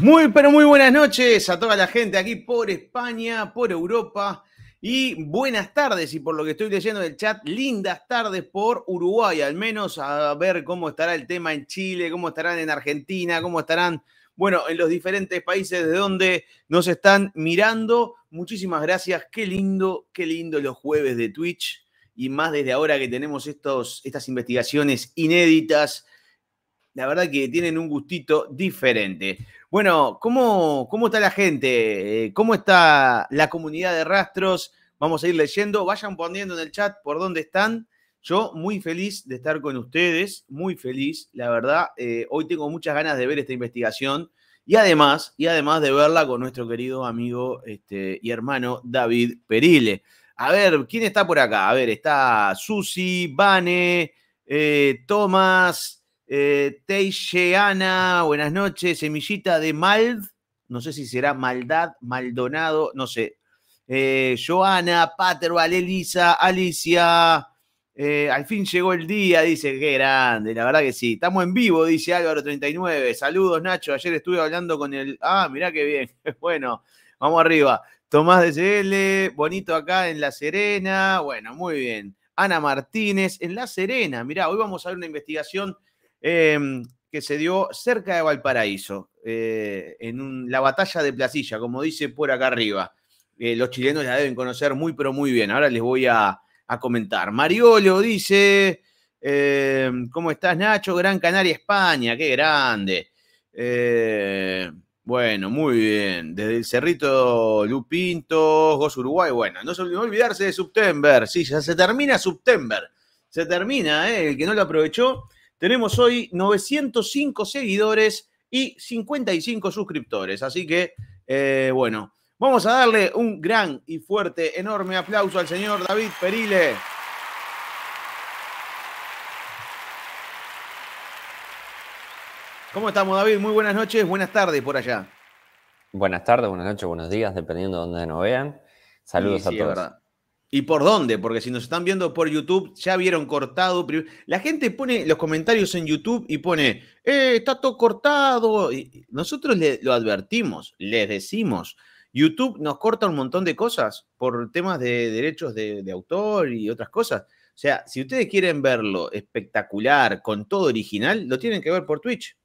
muy, pero muy buenas noches a toda la gente aquí por España, por Europa y buenas tardes. Y por lo que estoy leyendo del chat, lindas tardes por Uruguay, al menos a ver cómo estará el tema en Chile, cómo estarán en Argentina, cómo estarán, bueno, en los diferentes países de donde nos están mirando. Muchísimas gracias. Qué lindo, qué lindo los jueves de Twitch y más desde ahora que tenemos estos, estas investigaciones inéditas la verdad que tienen un gustito diferente. Bueno, ¿cómo, cómo está la gente? Eh, ¿Cómo está la comunidad de rastros? Vamos a ir leyendo. Vayan poniendo en el chat por dónde están. Yo muy feliz de estar con ustedes, muy feliz, la verdad. Eh, hoy tengo muchas ganas de ver esta investigación y además, y además de verla con nuestro querido amigo este, y hermano David Perile. A ver, ¿quién está por acá? A ver, está Susi, Vane, eh, Tomás, eh, Ana, buenas noches. Semillita de Mald, no sé si será Maldad, Maldonado, no sé. Eh, Joana, Paterval, Elisa, Alicia. Eh, al fin llegó el día, dice, qué grande, la verdad que sí. Estamos en vivo, dice Álvaro39. Saludos, Nacho. Ayer estuve hablando con el. Ah, mirá qué bien. bueno, vamos arriba. Tomás de S.L., bonito acá en La Serena. Bueno, muy bien. Ana Martínez en La Serena. Mirá, hoy vamos a ver una investigación Em, que se dio cerca de Valparaíso, eh, en la batalla de Placilla, como dice por acá arriba. Eh, los chilenos la deben conocer muy, pero muy bien. Ahora les voy a, comentar. Mariolo dice, em, ¿cómo estás Nacho? Gran Canaria, España, qué grande. Eh, bueno, muy bien. Desde el Cerrito Lupinto, Gos Uruguay. Bueno, no se olvidarse de September. Sí, ya se termina September. Se termina, El que no lo aprovechó, tenemos hoy 905 seguidores y 55 suscriptores. Así que, eh, bueno, vamos a darle un gran y fuerte, enorme aplauso al señor David Perile. ¿Cómo estamos, David? Muy buenas noches, buenas tardes por allá. Buenas tardes, buenas noches, buenos días, dependiendo de donde nos vean. Saludos a todos. ¿Y por dónde? Porque si nos están viendo por YouTube, ya vieron cortado. La gente pone los comentarios en YouTube y pone, eh, está todo cortado. nosotros le, lo advertimos, les decimos. YouTube nos corta un montón de cosas por temas de derechos de, autor y otras cosas. O sea, si ustedes quieren verlo espectacular, con todo original, lo tienen que ver por Twitch.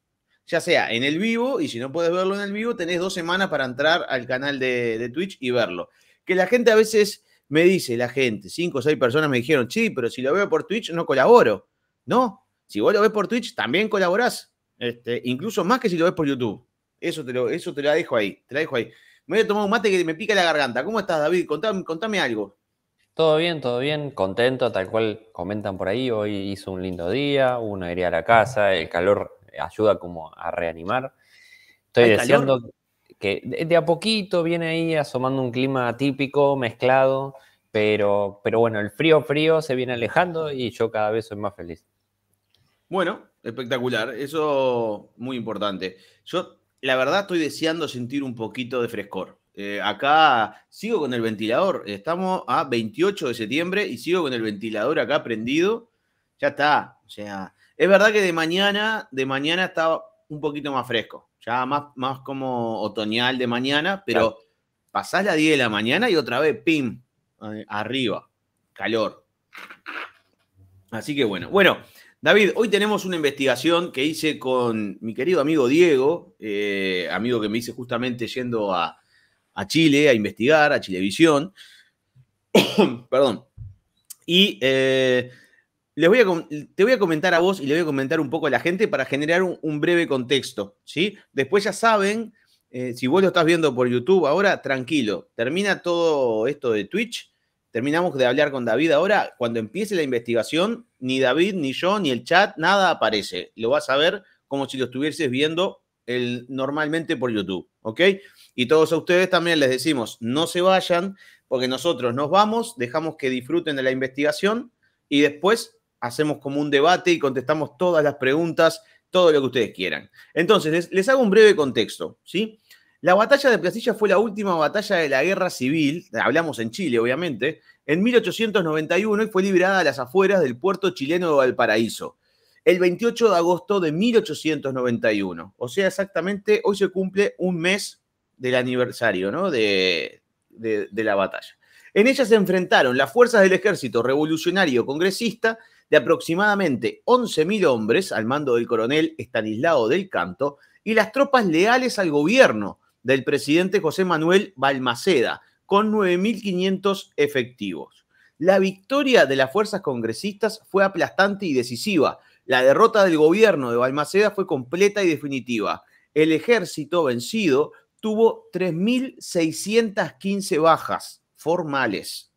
Ya sea en el vivo, y si no puedes verlo en el vivo, tenés dos semanas para entrar al canal de, de Twitch y verlo. Que la gente a veces me dice la gente, cinco o seis personas me dijeron, sí, pero si lo veo por Twitch no colaboro. No, si vos lo ves por Twitch también colaborás, este, incluso más que si lo ves por YouTube. Eso te lo, eso te la dejo ahí, te lo dejo ahí. Me voy a tomar un mate que me pica la garganta. ¿Cómo estás, David? Contame, contame algo. Todo bien, todo bien, contento, tal cual comentan por ahí. Hoy hizo un lindo día, uno iría a la casa, el calor ayuda como a reanimar. Estoy deseando que de a poquito viene ahí asomando un clima típico, mezclado, pero, pero bueno, el frío frío se viene alejando y yo cada vez soy más feliz. Bueno, espectacular, eso muy importante. Yo la verdad estoy deseando sentir un poquito de frescor. Eh, acá sigo con el ventilador, estamos a 28 de septiembre y sigo con el ventilador acá prendido. Ya está, o sea, es verdad que de mañana, de mañana estaba un poquito más fresco, ya más, más como otoñal de mañana, pero pasás la 10 de la mañana y otra vez, pim, arriba, calor. Así que bueno, bueno, David, hoy tenemos una investigación que hice con mi querido amigo Diego, eh, amigo que me hice justamente yendo a, a Chile a investigar, a Chilevisión. Perdón. Y eh, voy a, te voy a comentar a vos y le voy a comentar un poco a la gente para generar un, breve contexto, ¿sí? Después ya saben, eh, si vos lo estás viendo por YouTube ahora, tranquilo, termina todo esto de Twitch, terminamos de hablar con David ahora, cuando empiece la investigación, ni David, ni yo, ni el chat, nada aparece, lo vas a ver como si lo estuvieses viendo normalmente por YouTube, ¿ok? Y todos a ustedes también les decimos, no se vayan, porque nosotros nos vamos, dejamos que disfruten de la investigación y después hacemos como un debate y contestamos todas las preguntas, todo lo que ustedes quieran. Entonces, les, hago un breve contexto, ¿sí? La batalla de Placilla fue la última batalla de la guerra civil, hablamos en Chile obviamente, en 1891 y fue librada a las afueras del puerto chileno de Valparaíso, el 28 de agosto de 1891. O sea, exactamente hoy se cumple un mes del aniversario de la batalla. En ella se enfrentaron las fuerzas del ejército revolucionario congresista de aproximadamente 11.000 hombres al mando del coronel Estanislao del Canto y las tropas leales al gobierno del presidente José Manuel Balmaceda, con 9.500 efectivos. La victoria de las fuerzas congresistas fue aplastante y decisiva. La derrota del gobierno de Balmaceda fue completa y definitiva. El ejército vencido tuvo 3.615 bajas formales.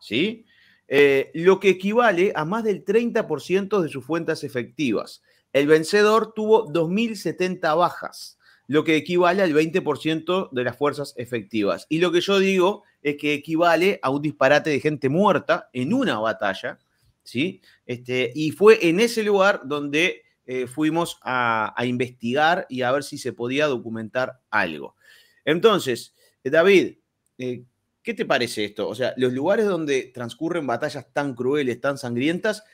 ¿Sí? Eh, lo que equivale a más del 30% de sus fuentes efectivas. El vencedor tuvo 2.070 bajas, lo que equivale al 20% de las fuerzas efectivas. Y lo que yo digo es que equivale a un disparate de gente muerta en una batalla, ¿sí? Este, y fue en ese lugar donde eh, fuimos a, investigar y a ver si se podía documentar algo. Entonces, David, eh, ¿Qué te parece esto? O sea, los lugares donde transcurren batallas tan crueles, tan sangrientas,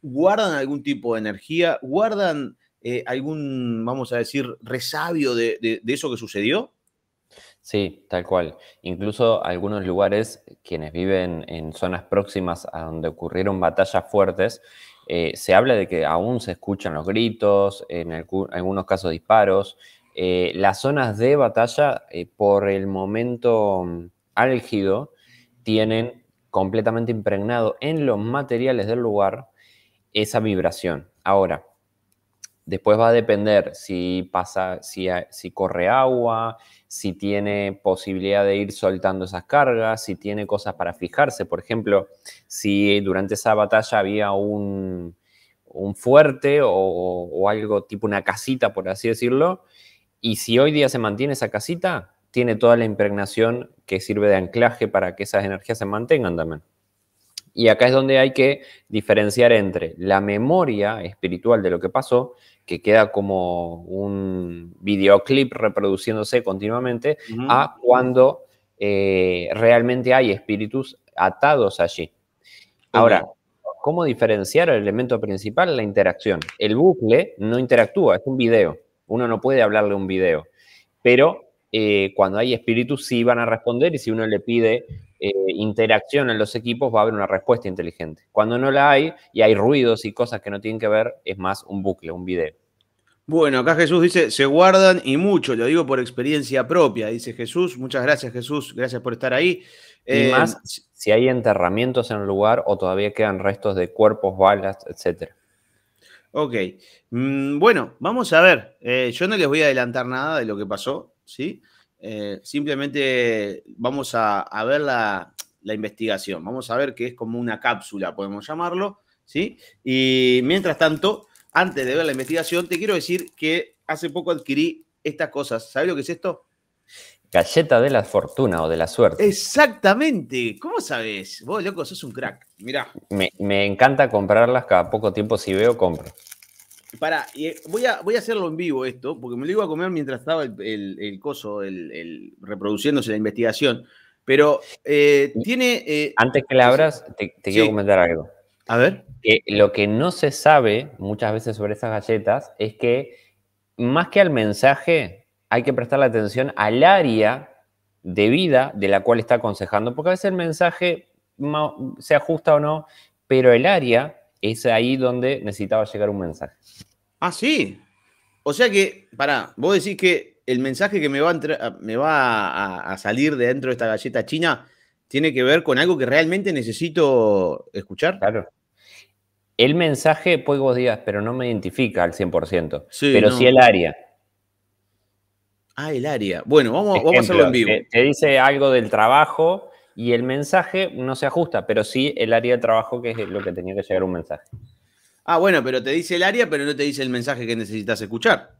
guardan algún tipo de energía, guardan eh, algún, vamos a decir, resabio de, eso que sucedió. Sí, tal cual. Incluso algunos lugares, quienes viven en zonas próximas a donde ocurrieron batallas fuertes, eh, se habla de que aún se escuchan los gritos, en algunos casos disparos. Eh, las zonas de batalla, por el momento, mm, álgido tienen completamente impregnado en los materiales del lugar esa vibración. Ahora, después va a depender si pasa, si, si corre agua, si tiene posibilidad de ir soltando esas cargas, si tiene cosas para fijarse. Por ejemplo, si durante esa batalla había un, fuerte o algo tipo una casita, por así decirlo, y si hoy día se mantiene esa casita, tiene toda la impregnación que sirve de anclaje para que esas energías se mantengan también. Y acá es donde hay que diferenciar entre la memoria espiritual de lo que pasó, que queda como un videoclip reproduciéndose continuamente, a cuando eh, realmente hay espíritus atados allí. Ahora, ¿cómo diferenciar el elemento principal? La interacción. El bucle no interactúa, es un video. Uno no puede hablarle un video, pero eh, cuando hay espíritus sí van a responder y si uno le pide eh, interacción en los equipos va a haber una respuesta inteligente. Cuando no la hay y hay ruidos y cosas que no tienen que ver, es más un bucle, un video. Bueno, acá Jesús dice, se guardan y mucho, lo digo por experiencia propia, dice Jesús, muchas gracias Jesús, gracias por estar ahí. Y eh, más si hay enterramientos en el lugar o todavía quedan restos de cuerpos, balas, etc. Ok. Mm, bueno, vamos a ver. yo no les voy a adelantar nada de lo que pasó. ¿sí? Eh, simplemente vamos a, ver la, investigación, vamos a ver que es como una cápsula, podemos llamarlo, ¿sí? Y mientras tanto, antes de ver la investigación, te quiero decir que hace poco adquirí estas cosas. ¿Sabes lo que es esto? Galleta de la fortuna o de la suerte. Exactamente. ¿Cómo sabes? Vos, loco, sos un crack. Mirá. Me, me, encanta comprarlas. Cada poco tiempo, si veo, compro. Para, eh, voy a, voy a hacerlo en vivo esto, porque me lo iba a comer mientras estaba el, coso, el, reproduciéndose la investigación. Pero eh, tiene. Eh, antes que la abras, te, quiero comentar algo. A ver. que lo que no se sabe muchas veces sobre esas galletas es que, más que al mensaje, hay que prestar la atención al área de vida de la cual está aconsejando, porque a veces el mensaje se ajusta o no, pero el área es ahí donde necesitaba llegar un mensaje. Ah, sí. O sea que, pará, vos decís que el mensaje que me va ah, a, salir de dentro de esta galleta china tiene que ver con algo que realmente necesito escuchar. Claro. El mensaje, pues vos digas, pero no me identifica al 100%, sí, pero sí el área. Ah, el área. Bueno, vamos, a hacerlo en vivo. te dice algo del trabajo, y el mensaje no se ajusta, pero sí el área de trabajo que es lo que tenía que llegar un mensaje. Ah, bueno, pero te dice el área, pero no te dice el mensaje que necesitas escuchar.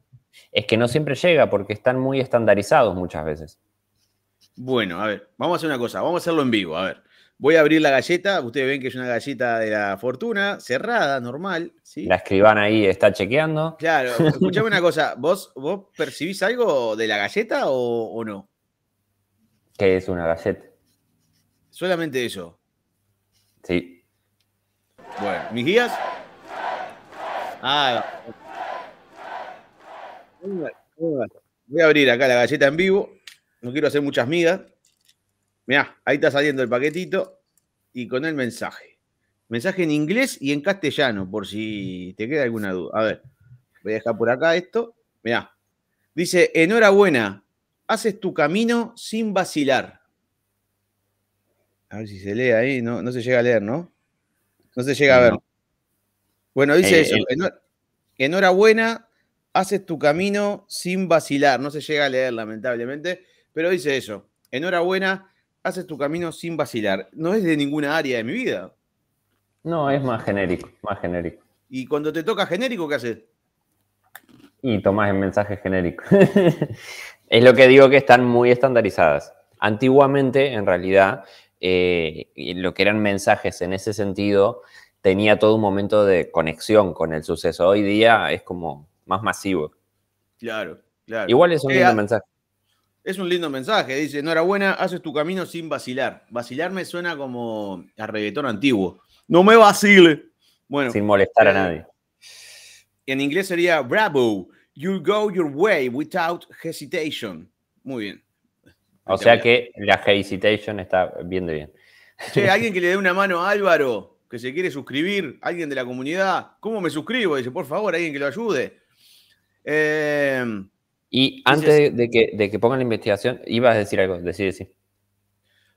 Es que no siempre llega porque están muy estandarizados muchas veces. Bueno, a ver, vamos a hacer una cosa, vamos a hacerlo en vivo, a ver. Voy a abrir la galleta, ustedes ven que es una galleta de la fortuna, cerrada, normal. La escriban ahí, está chequeando. Claro, escuchame una cosa, ¿vos, ¿vos percibís algo de la galleta o, o no? ¿Qué es una galleta? Solamente eso. Sí. Bueno, ¿mis guías? Ah. Voy a abrir acá la galleta en vivo. No quiero hacer muchas migas. Mirá, ahí está saliendo el paquetito y con el mensaje. Mensaje en inglés y en castellano, por si te queda alguna duda. A ver, voy a dejar por acá esto. Mirá. Dice, enhorabuena, haces tu camino sin vacilar. A ver si se lee ahí, no, no se llega a leer, ¿no? No se llega a ver. Bueno, dice eh, eso. Enhorabuena, haces tu camino sin vacilar. No se llega a leer, lamentablemente, pero dice eso. Enhorabuena, haces tu camino sin vacilar. No es de ninguna área de mi vida. No, es más genérico, más genérico. ¿Y cuando te toca genérico, qué haces? Y tomas el mensaje genérico. es lo que digo que están muy estandarizadas. Antiguamente, en realidad, eh, lo que eran mensajes en ese sentido, tenía todo un momento de conexión con el suceso. Hoy día es como más masivo. Claro, claro. Igual es un lindo ah, mensaje. Es un lindo mensaje, dice, enhorabuena, haces tu camino sin vacilar. Vacilar me suena como a reggaetón antiguo. No me vacile. Bueno. Sin molestar a eh, nadie. En inglés sería bravo, you go your way without hesitation. Muy bien. O sea que la Hesitation está bien de bien. Che, alguien que le dé una mano a Álvaro, que se quiere suscribir, alguien de la comunidad, ¿cómo me suscribo? Dice, por favor, alguien que lo ayude. Eh, y antes de, que, pongan la investigación, ibas a decir algo, decí, decí.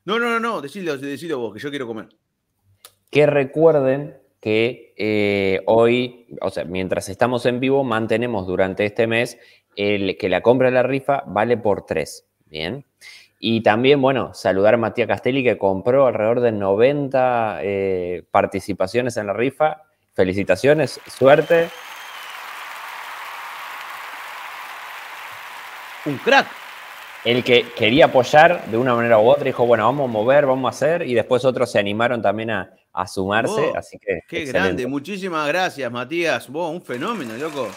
No, no, no, no, decilo, vos, que yo quiero comer. Que recuerden que eh, hoy, o sea, mientras estamos en vivo, mantenemos durante este mes el, que la compra de la rifa vale por tres. Bien. Y también, bueno, saludar a Matías Castelli que compró alrededor de 90 eh, participaciones en la rifa. Felicitaciones, suerte. Un crack. El que quería apoyar de una manera u otra dijo, bueno, vamos a mover, vamos a hacer. Y después otros se animaron también a, sumarse. así que. Qué grande. Muchísimas gracias, Matías. Vos, un fenómeno, loco.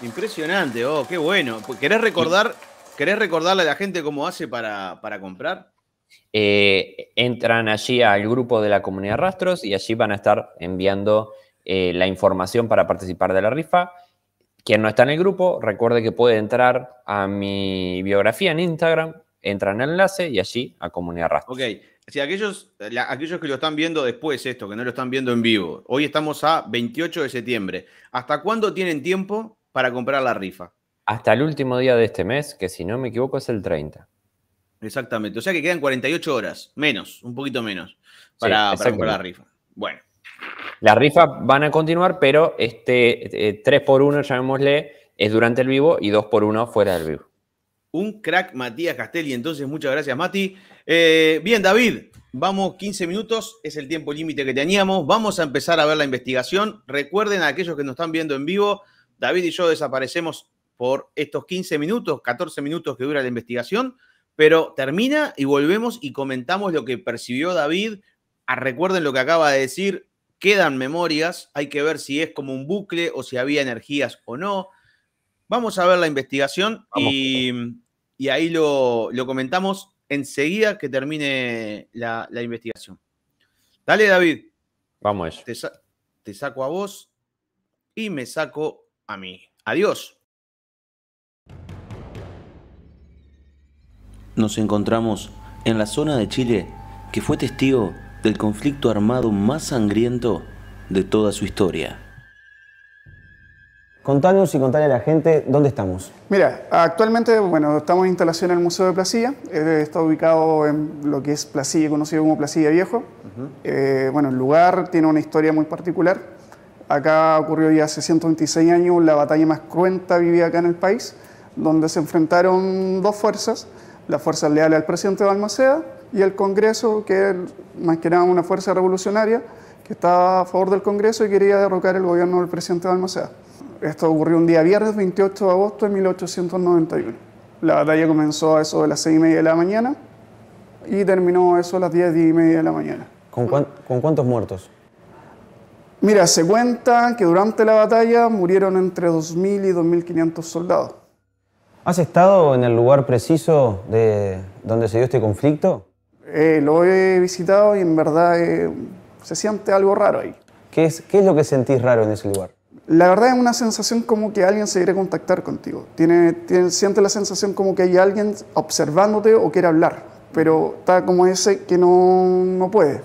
Impresionante, oh, qué bueno. ¿Querés recordar, querés recordarle a la gente cómo hace para, comprar? Eh, entran allí al grupo de la comunidad Rastros y allí van a estar enviando eh, la información para participar de la rifa. Quien no está en el grupo, recuerde que puede entrar a mi biografía en Instagram, entra en el enlace y allí a comunidad Rastros. Ok, si aquellos, aquellos que lo están viendo después esto, que no lo están viendo en vivo, hoy estamos a 28 de septiembre. ¿Hasta cuándo tienen tiempo para comprar la rifa. Hasta el último día de este mes, que si no me equivoco es el 30. Exactamente. O sea que quedan 48 horas, menos, un poquito menos, para, comprar la rifa. Bueno. ...la rifa van a continuar, pero este 3x1, eh, llamémosle, es durante el vivo y 2 por 1 fuera del vivo. Un crack Matías Castelli, entonces muchas gracias Mati. Eh, bien David, vamos 15 minutos, es el tiempo límite que teníamos, vamos a empezar a ver la investigación. Recuerden a aquellos que nos están viendo en vivo, David y yo desaparecemos por estos 15 minutos, 14 minutos que dura la investigación, pero termina y volvemos y comentamos lo que percibió David. Ah, recuerden lo que acaba de decir, quedan memorias, hay que ver si es como un bucle o si había energías o no. Vamos a ver la investigación y, ahí lo, comentamos enseguida que termine la, investigación. Dale, David. Vamos. a eso. te saco a vos y me saco a mí. Adiós. Nos encontramos en la zona de Chile que fue testigo del conflicto armado más sangriento de toda su historia. Contanos y contale a la gente dónde estamos. Mira, actualmente, bueno, estamos en instalación en el Museo de Placilla. Eh, está ubicado en lo que es Placilla, conocido como Placilla Viejo. Eh, bueno, el lugar tiene una historia muy particular. Acá ocurrió ya hace 126 años la batalla más cruenta vivida acá en el país, donde se enfrentaron dos fuerzas, las fuerzas leales al presidente Balmaceda y el Congreso, que más que nada una fuerza revolucionaria, que estaba a favor del Congreso y quería derrocar el gobierno del presidente Balmaceda. Esto ocurrió un día viernes 28 de agosto de 1891. La batalla comenzó a eso de las 6 y media de la mañana y terminó a eso a las 10, y media de la mañana. ¿con cuántos muertos? Mira, se cuenta que durante la batalla murieron entre 2.000 y 2.500 soldados. ¿Has estado en el lugar preciso de donde se dio este conflicto? Eh, lo he visitado y en verdad eh, se siente algo raro ahí. ¿Qué es, ¿Qué es lo que sentís raro en ese lugar? La verdad es una sensación como que alguien se quiere contactar contigo. siente la sensación como que hay alguien observándote o quiere hablar, pero está como ese que no, no puede.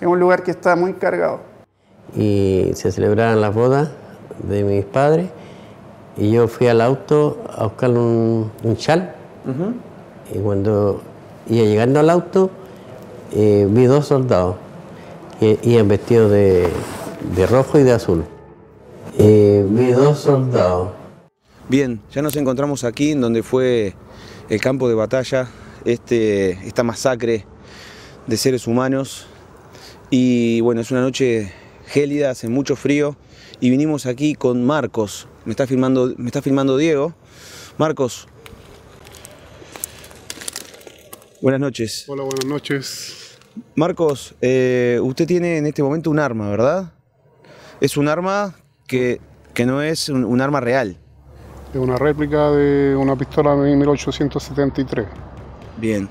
Es un lugar que está muy cargado y se celebraron las bodas de mis padres y yo fui al auto a buscar un, un chal y cuando iba llegando al auto eh, vi dos soldados Y en vestidos de, rojo y de azul. Eh, vi dos soldados. Bien, ya nos encontramos aquí en donde fue el campo de batalla, este, esta masacre de seres humanos y bueno, es una noche gélida, hace mucho frío y vinimos aquí con Marcos. Me está filmando, me está filmando Diego. Marcos. Buenas noches. Hola, buenas noches. Marcos, eh, usted tiene en este momento un arma, ¿verdad? Es un arma que, que no es un arma real. Es una réplica de una pistola de 1873. Bien.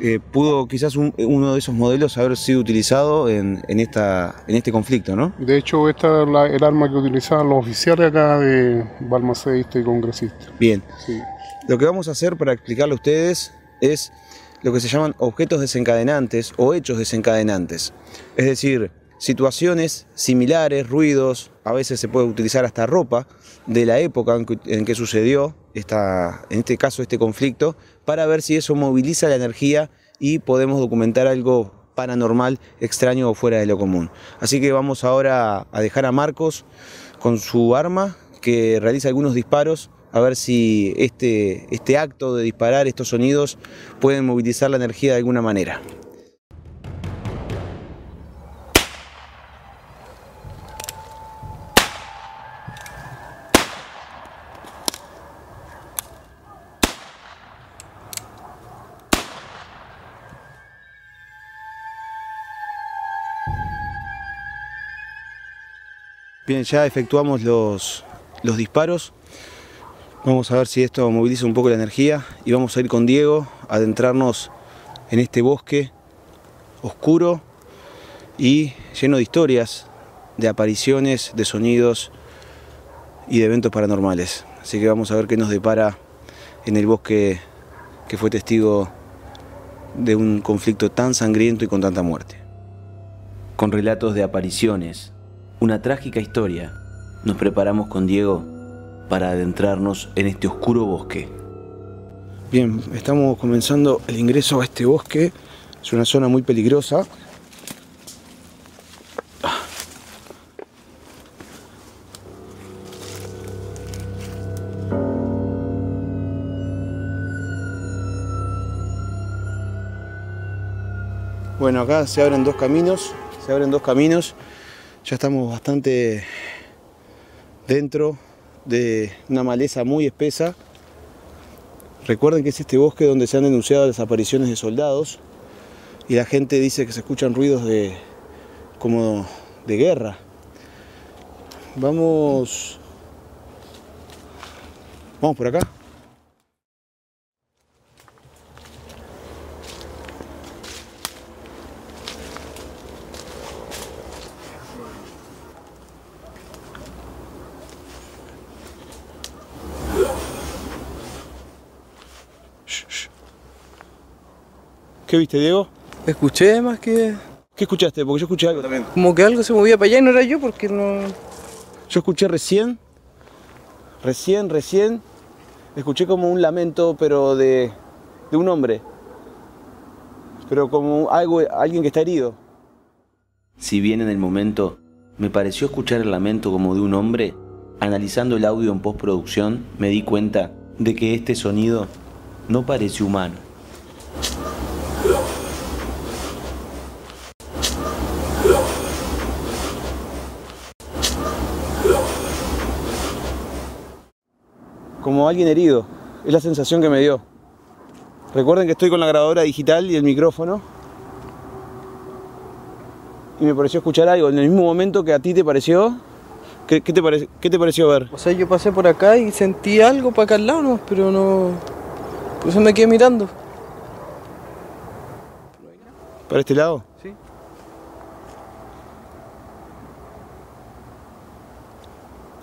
Eh, pudo quizás uno de esos modelos haber sido utilizado en, este conflicto, ¿no? De hecho, esta es el arma que utilizaban los oficiales acá de balmacista y congresista. Bien. Sí. Lo que vamos a hacer para explicarle a ustedes es lo que se llaman objetos desencadenantes o hechos desencadenantes. Es decir, situaciones similares, ruidos, a veces se puede utilizar hasta ropa de la época en que, sucedió, en este caso, este conflicto, para ver si eso moviliza la energía y podemos documentar algo paranormal, extraño o fuera de lo común. Así que vamos ahora a dejar a Marcos con su arma, que realiza algunos disparos, a ver si este, este acto de disparar estos sonidos pueden movilizar la energía de alguna manera. Bien, ya efectuamos los, disparos. Vamos a ver si esto moviliza un poco la energía y vamos a ir con Diego a adentrarnos en este bosque oscuro y lleno de historias, de apariciones, de sonidos y de eventos paranormales. Así que vamos a ver qué nos depara en el bosque que fue testigo de un conflicto tan sangriento y con tanta muerte. Con relatos de apariciones, una trágica historia, nos preparamos con Diego para adentrarnos en este oscuro bosque. Bien, estamos comenzando el ingreso a este bosque. Es una zona muy peligrosa. Bueno, acá se abren dos caminos, se abren dos caminos ya estamos bastante dentro de una maleza muy espesa. Recuerden que es este bosque donde se han denunciado las apariciones de soldados y la gente dice que se escuchan ruidos de como de guerra. Vamos vamos por acá. ¿Qué viste, Diego? Escuché más que... ¿Qué escuchaste? Porque yo escuché algo también. Como que algo se movía para allá y no era yo porque no... Yo escuché recién, recién, recién, escuché como un lamento, pero de, de un hombre. Pero como algo, alguien que está herido. Si bien en el momento me pareció escuchar el lamento como de un hombre, analizando el audio en postproducción me di cuenta de que este sonido no parece humano. como alguien herido. Es la sensación que me dio. Recuerden que estoy con la grabadora digital y el micrófono. Y me pareció escuchar algo en el mismo momento que a ti te pareció. ¿Qué, te, pareció ver? O sea, yo pasé por acá y sentí algo para acá al lado, pero no. Por eso me quedé mirando. ¿Para este lado? Sí.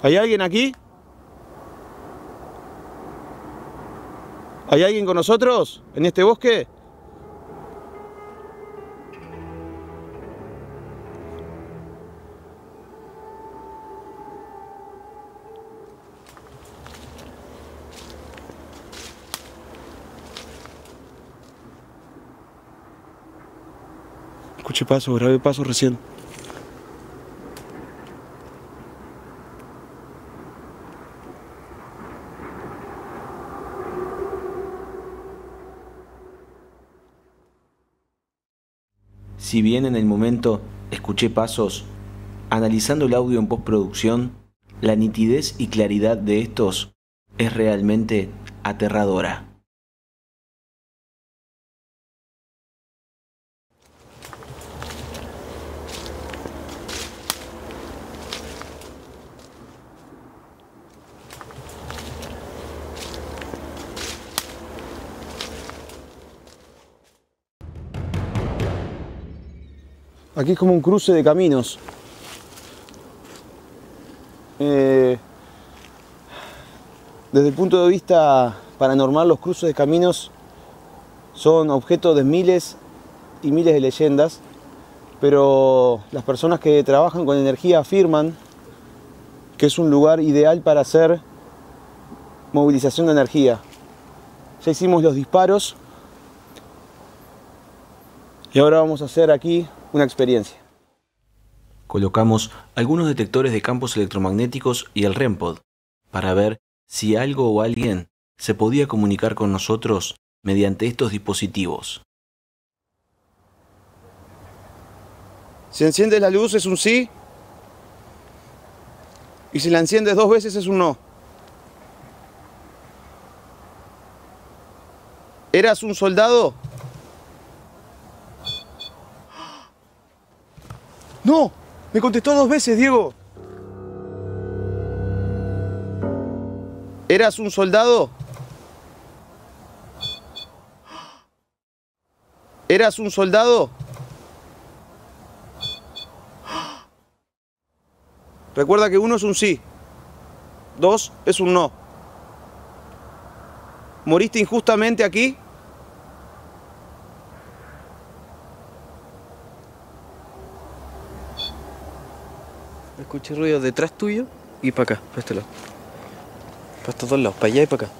¿Hay alguien aquí? ¿Hay alguien con nosotros en este bosque? Escuche paso, grave paso recién. Si bien en el momento escuché pasos, analizando el audio en postproducción, la nitidez y claridad de estos es realmente aterradora. Aquí es como un cruce de caminos. Eh, desde el punto de vista paranormal, los cruces de caminos son objeto de miles y miles de leyendas, pero las personas que trabajan con energía afirman que es un lugar ideal para hacer movilización de energía. Ya hicimos los disparos y ahora vamos a hacer aquí una experiencia. Colocamos algunos detectores de campos electromagnéticos y el REMPOD para ver si algo o alguien se podía comunicar con nosotros mediante estos dispositivos. Si enciendes la luz es un sí y si la enciendes dos veces es un no. ¿Eras un soldado? No, me contestó dos veces, Diego. ¿Eras un soldado? ¿Eras un soldado? Recuerda que uno es un sí, dos es un no. ¿Moriste injustamente aquí? escuché ruido detrás tuyo y para acá, para este lado. Para estos dos lados, para allá y para acá.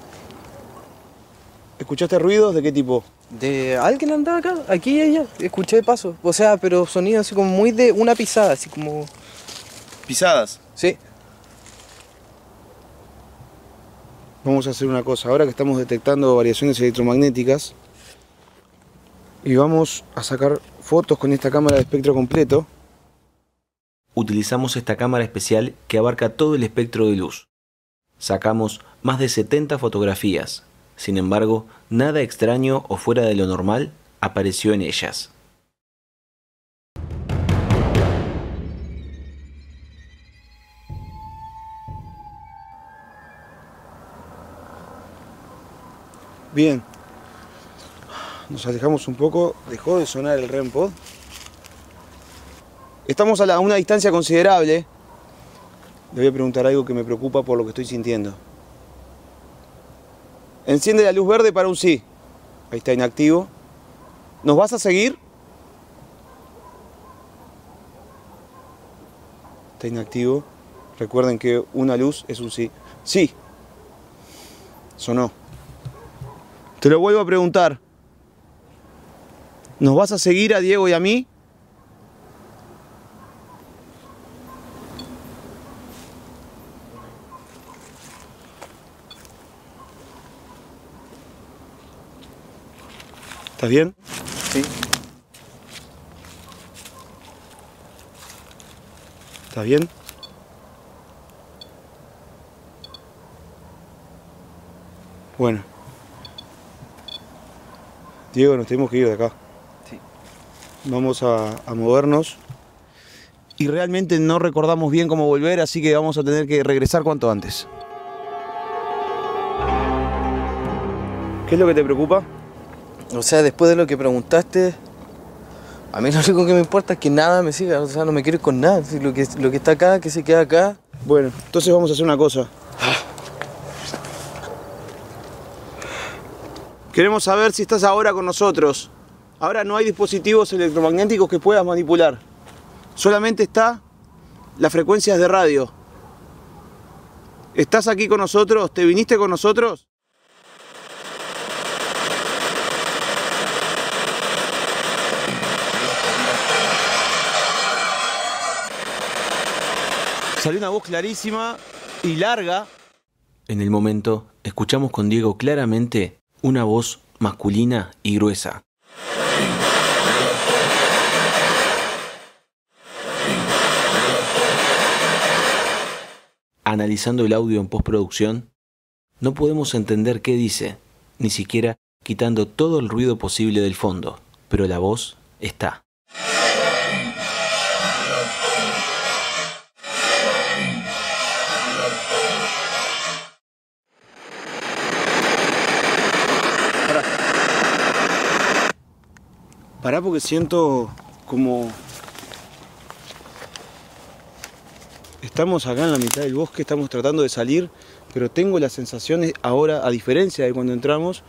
¿Escuchaste ruidos de qué tipo? De alguien andaba acá, aquí y allá. Escuché paso. O sea, pero sonidos así como muy de una pisada, así como. ¿Pisadas? Sí. Vamos a hacer una cosa. Ahora que estamos detectando variaciones electromagnéticas, y vamos a sacar fotos con esta cámara de espectro completo utilizamos esta cámara especial que abarca todo el espectro de luz. Sacamos más de 70 fotografías, sin embargo, nada extraño o fuera de lo normal apareció en ellas. Bien, nos alejamos un poco, dejó de sonar el REM Estamos a, una distancia considerable. Le voy a preguntar algo que me preocupa por lo que estoy sintiendo. Enciende la luz verde para un sí. Ahí está inactivo. ¿Nos vas a seguir? Está inactivo. Recuerden que una luz es un sí. Sí. Sonó. Te lo vuelvo a preguntar. ¿Nos vas a seguir a Diego y a mí? ¿Estás bien? Sí. ¿Estás bien? Bueno. Diego, nos tenemos que ir de acá. Sí. Vamos a, a movernos. Y realmente no recordamos bien cómo volver, así que vamos a tener que regresar cuanto antes. ¿Qué es lo que te preocupa? o sea, después de lo que preguntaste, a mí lo único que me importa es que nada me siga, o sea, no me quiero con nada. Lo que, lo que está acá, que se queda acá. Bueno, entonces vamos a hacer una cosa. Queremos saber si estás ahora con nosotros. Ahora no hay dispositivos electromagnéticos que puedas manipular. Solamente está las frecuencias de radio. ¿Estás aquí con nosotros? ¿Te viniste con nosotros? Salió una voz clarísima y larga. En el momento, escuchamos con Diego claramente una voz masculina y gruesa. Analizando el audio en postproducción, no podemos entender qué dice, ni siquiera quitando todo el ruido posible del fondo, pero la voz está. Pará porque siento como... Estamos acá en la mitad del bosque, estamos tratando de salir, pero tengo las sensaciones ahora, a diferencia de cuando entramos,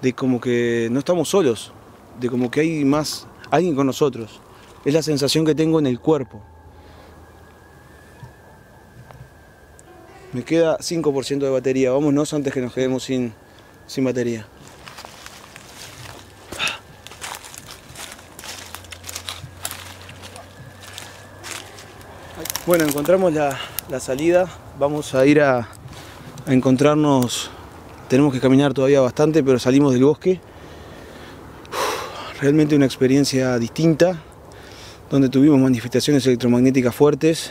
de como que no estamos solos, de como que hay más, alguien con nosotros. Es la sensación que tengo en el cuerpo. Me queda 5% de batería, vámonos antes que nos quedemos sin, sin batería. Bueno, encontramos la, salida, vamos a ir a, encontrarnos, tenemos que caminar todavía bastante, pero salimos del bosque. realmente una experiencia distinta, donde tuvimos manifestaciones electromagnéticas fuertes,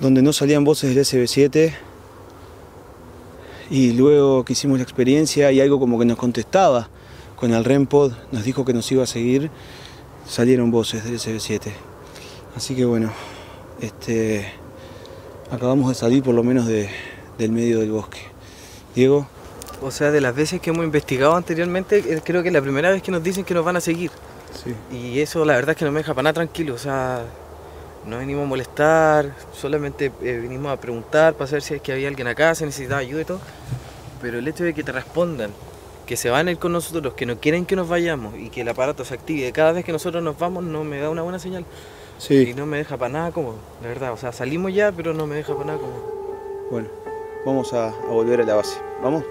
donde no salían voces del SB7, y luego que hicimos la experiencia y algo como que nos contestaba con el REMPOD, nos dijo que nos iba a seguir, salieron voces del SB7. Así que bueno, este, acabamos de salir por lo menos del medio del bosque. Diego. O sea, de las veces que hemos investigado anteriormente, eh, creo que es la primera vez que nos dicen que nos van a seguir. Y eso la verdad es que no me deja para nada tranquilo. O sea, no venimos a molestar, solamente eh, venimos a preguntar para saber si es que había alguien acá, si necesitaba ayuda y todo. Pero el hecho de que te respondan, que se van a ir con nosotros, que no quieren que nos vayamos y que el aparato se active cada vez que nosotros nos vamos, no me da una buena señal. Y no me deja para nada como... la verdad. O sea, salimos ya, pero no me deja para nada como... Bueno, vamos a, volver a la base. ¿Vamos?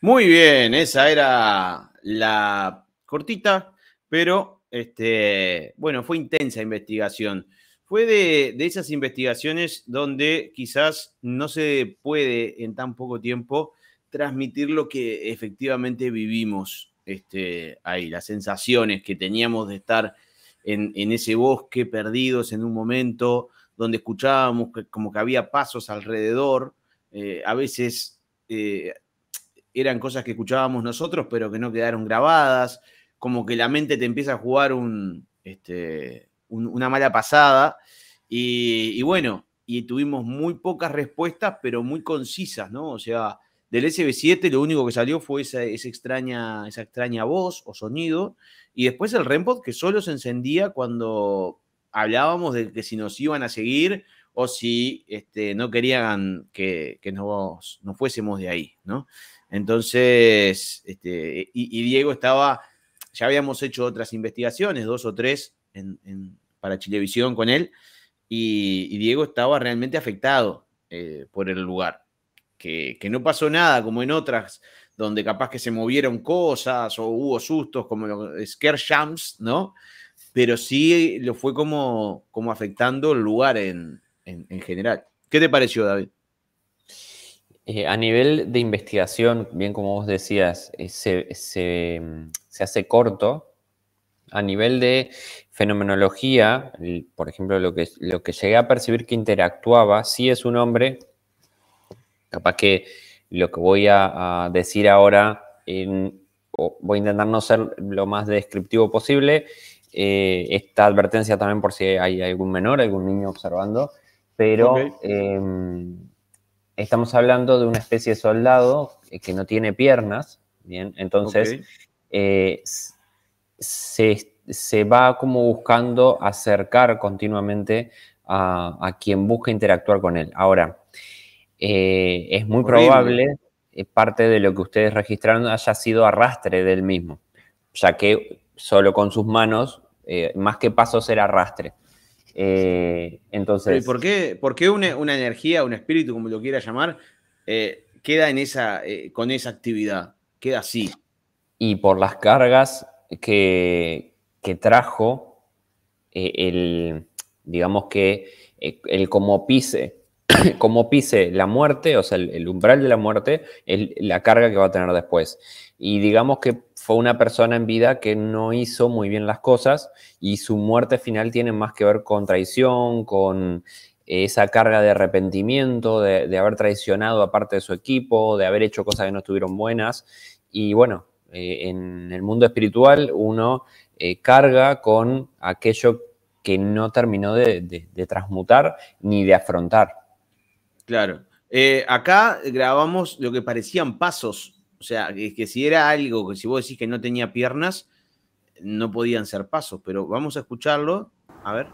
Muy bien, esa era la cortita, pero este, bueno, fue intensa investigación. Fue de, esas investigaciones donde quizás no se puede en tan poco tiempo transmitir lo que efectivamente vivimos este, ahí, las sensaciones que teníamos de estar en, ese bosque perdidos en un momento donde escuchábamos que, como que había pasos alrededor, eh, a veces eh, eran cosas que escuchábamos nosotros pero que no quedaron grabadas, como que la mente te empieza a jugar un, este, una mala pasada y, y bueno, y tuvimos muy pocas respuestas pero muy concisas, ¿no? O sea, del SB7 lo único que salió fue esa, extraña, esa extraña voz o sonido. Y después el REMPOD que solo se encendía cuando hablábamos de que si nos iban a seguir o si este, no querían que, nos, fuésemos de ahí, ¿no? Entonces, este, y, Diego estaba, ya habíamos hecho otras investigaciones, dos o tres en, para Chilevisión con él, y, Diego estaba realmente afectado eh, por el lugar que, no pasó nada como en otras donde capaz que se movieron cosas o hubo sustos como los eh, scare shams, ¿no? Pero sí lo fue como, como afectando el lugar en, general. ¿Qué te pareció, David? Eh, a nivel de investigación, bien como vos decías, eh, mm, se, hace corto. A nivel de fenomenología, por ejemplo, lo que, lo que llegué a percibir que interactuaba, sí es un hombre Capaz que lo que voy a, decir ahora, voy a intentar no ser lo más descriptivo posible. Eh, esta advertencia también por si hay algún menor, algún niño observando, pero em, estamos hablando de una especie de soldado eh, que no tiene piernas, ¿bien? Entonces, eh, se, va como buscando acercar continuamente a quien busca interactuar con él. Ahora, eh, es muy probable eh, parte de lo que ustedes registraron haya sido arrastre del mismo, ya que solo con sus manos, eh, más que pasos, ser arrastre. entonces. ¿y por qué, una, energía, un espíritu, como lo quiera llamar, queda en esa, con esa actividad? Queda así. Y por las cargas que, que trajo el, digamos que el como pise como pise la muerte, o sea, el, umbral de la muerte, es la carga que va a tener después. Y digamos que fue una persona en vida que no hizo muy bien las cosas y su muerte final tiene más que ver con traición, con eh, esa carga de arrepentimiento, de, haber traicionado a parte de su equipo, de haber hecho cosas que no estuvieron buenas. Y bueno, eh, en el mundo espiritual uno eh, carga con aquello que no terminó de transmutar ni de afrontar. Claro. Eh, acá grabamos lo que parecían pasos. O sea, que, que, si era algo, que si vos decís que no tenía piernas, no podían ser pasos. Pero vamos a escucharlo. A ver.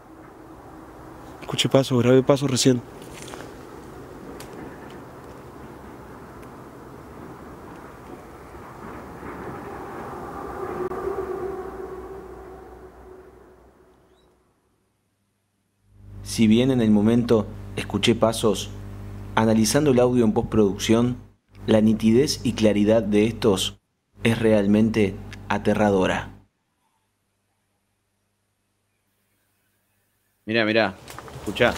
Escuché pasos, grabé pasos recién. Si bien en el momento escuché pasos, analizando el audio en postproducción, la nitidez y claridad de estos es realmente aterradora. Mirá, mirá, escucha.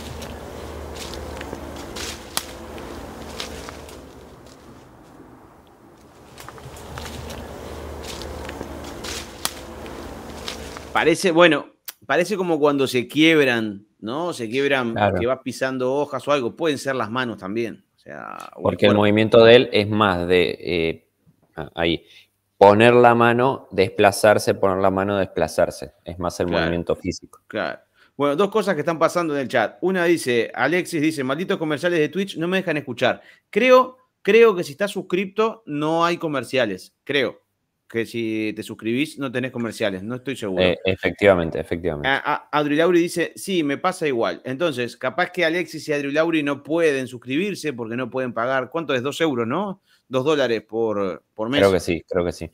Parece, bueno, parece como cuando se quiebran ¿no? Se quiebran, que va pisando hojas o algo. Pueden ser las manos también. sea, Porque el, movimiento de él es más de eh, ahí. Poner la mano, desplazarse, poner la mano, desplazarse. Es más el movimiento físico. Claro. Bueno, dos cosas que están pasando en el chat. Una dice, Alexis dice, malditos comerciales de Twitch no me dejan escuchar. Creo, creo que si estás suscripto no hay comerciales. Creo que si te suscribís no tenés comerciales, no estoy seguro. Eh, efectivamente, efectivamente. Adri Lauri dice, sí, me pasa igual. Entonces, capaz que Alexis y Adri Lauri no pueden suscribirse porque no pueden pagar, ¿cuánto es? Dos euros, ¿no? Dos dólares por, por mes. Creo que sí, creo que sí.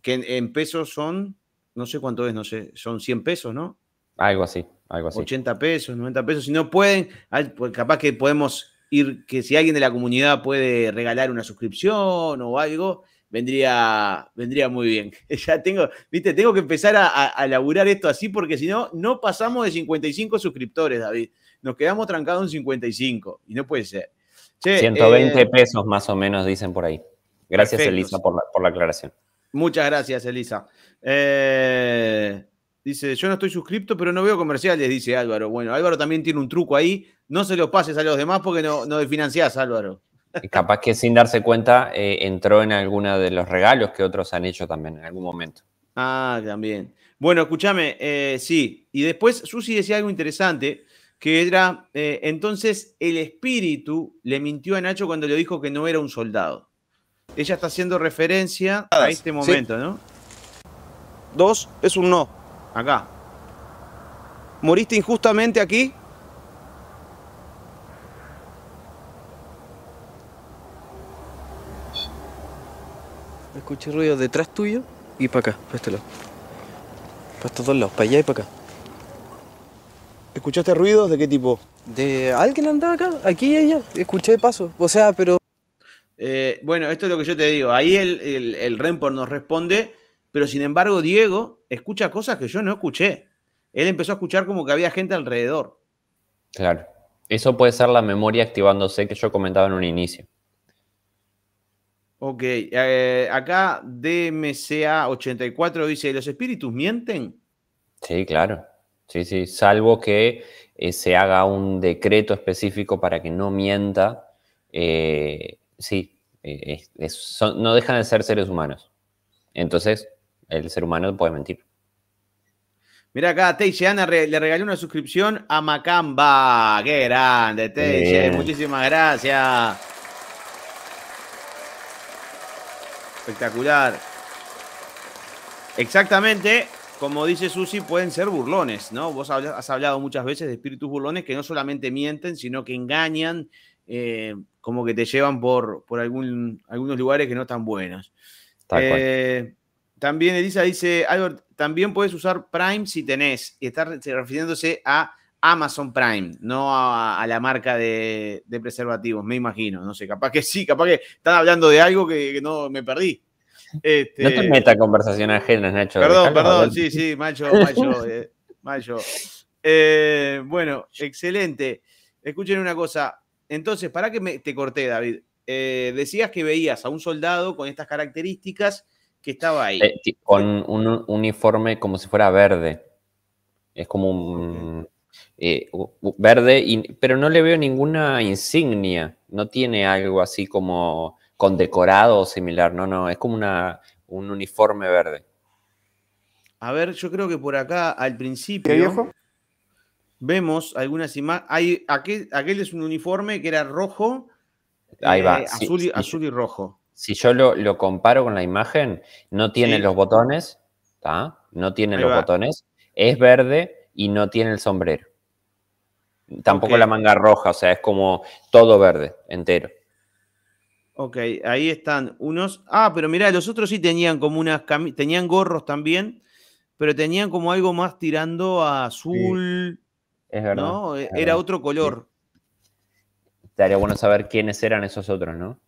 Que en, pesos son, no sé cuánto es, no sé, son 100 pesos, ¿no? Algo así, algo así. 80 pesos, 90 pesos. Si no pueden, pues capaz que podemos ir, que si alguien de la comunidad puede regalar una suscripción o algo vendría, vendría muy bien. Ya tengo, viste, tengo que empezar a, a, laburar esto así porque si no, no pasamos de 55 suscriptores, David. Nos quedamos trancados en 55 y no puede ser. 120 eh, pesos más o menos, dicen por ahí. Gracias, Elisa, por la, aclaración. Muchas gracias, Elisa. Eh, dice, yo no estoy suscripto, pero no veo comerciales, dice Álvaro. Bueno, Álvaro también tiene un truco ahí. No se los pases a los demás porque no, no desfinanciás, Álvaro. Capaz que sin darse cuenta eh, entró en alguno de los regalos que otros han hecho también en algún momento. Ah, también. Bueno, escúchame, eh, sí. Y después Susi decía algo interesante, que era, eh, entonces el espíritu le mintió a Nacho cuando le dijo que no era un soldado. Ella está haciendo referencia a este momento, ¿no? Dos es un no. Acá. Moriste injustamente aquí escuché ruido detrás tuyo y para acá, para este lado. Para estos dos lados, para allá y para acá. ¿Escuchaste ruidos de qué tipo? De alguien andaba acá, aquí y allá. Escuché paso. O sea, pero. Eh, bueno, esto es lo que yo te digo. Ahí el, el, el nos responde, pero sin embargo, Diego escucha cosas que yo no escuché. Él empezó a escuchar como que había gente alrededor. Claro. Eso puede ser la memoria activándose que yo comentaba en un inicio. Ok, eh, acá DMCA84 dice, ¿los espíritus mienten? Sí, claro. Sí, sí, salvo que eh, se haga un decreto específico para que no mienta. Eh, sí, no dejan de ser seres humanos. Entonces, el ser humano puede mentir. Mira acá, Teixe le regaló una suscripción a Macamba. ¡Qué grande, Teixe! Muchísimas gracias. Espectacular. Exactamente, como dice Susi, pueden ser burlones, ¿no? Vos has hablado muchas veces de espíritus burlones que no solamente mienten, sino que engañan, eh, como que te llevan por, por algún, algunos lugares que no están buenos. Eh, también Elisa dice, Albert, también puedes usar Prime si tenés, y está refiriéndose a Amazon Prime, no a, la marca de, preservativos, me imagino. No sé, capaz que sí, capaz que están hablando de algo que, no me perdí. Este, no te metas conversación ajenas, Nacho. Perdón, perdón, sí, sí, macho, macho, eh, eh, bueno, excelente. Escuchen una cosa. Entonces, ¿para que te corté, David? Eh, decías que veías a un soldado con estas características que estaba ahí. con un uniforme como si fuera verde. Es como un... Eh, verde, pero no le veo ninguna insignia, no tiene algo así como condecorado o similar, no, no, es como una, un uniforme verde. A ver, yo creo que por acá al principio vemos algunas imágenes, aquel, aquel es un uniforme que era rojo, eh, azul, y, rojo. Si yo lo, comparo con la imagen, no tiene los botones, no tiene los botones, es verde y no tiene el sombrero. Tampoco la manga roja, o sea, es como todo verde, entero. Ok, ahí están unos. Ah, pero mirá, los otros sí tenían como unas tenían gorros también, pero tenían como algo más tirando a azul. Es verdad. ¿no? Eh, era otro color. Estaría bueno saber quiénes eran esos otros, ¿no?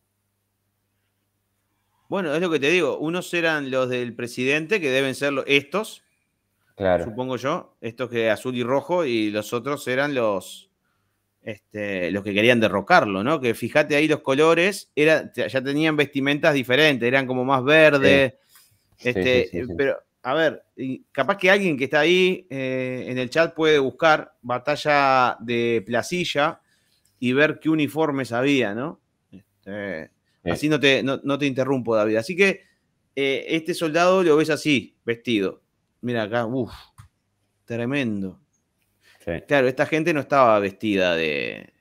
Bueno, es lo que te digo. Unos eran los del presidente, que deben ser estos. Supongo yo, estos que azul y rojo, y los otros eran los, este, los que querían derrocarlo, ¿no? Que fíjate ahí los colores, era, ya tenían vestimentas diferentes, eran como más verdes. Este, pero, a ver, capaz que alguien que está ahí eh, en el chat puede buscar batalla de Placilla y ver qué uniformes había, ¿no? Este, así no te, no, te, interrumpo, David. Así que eh, este soldado lo ves así, vestido mira acá, uff, tremendo. Claro, esta gente no estaba vestida de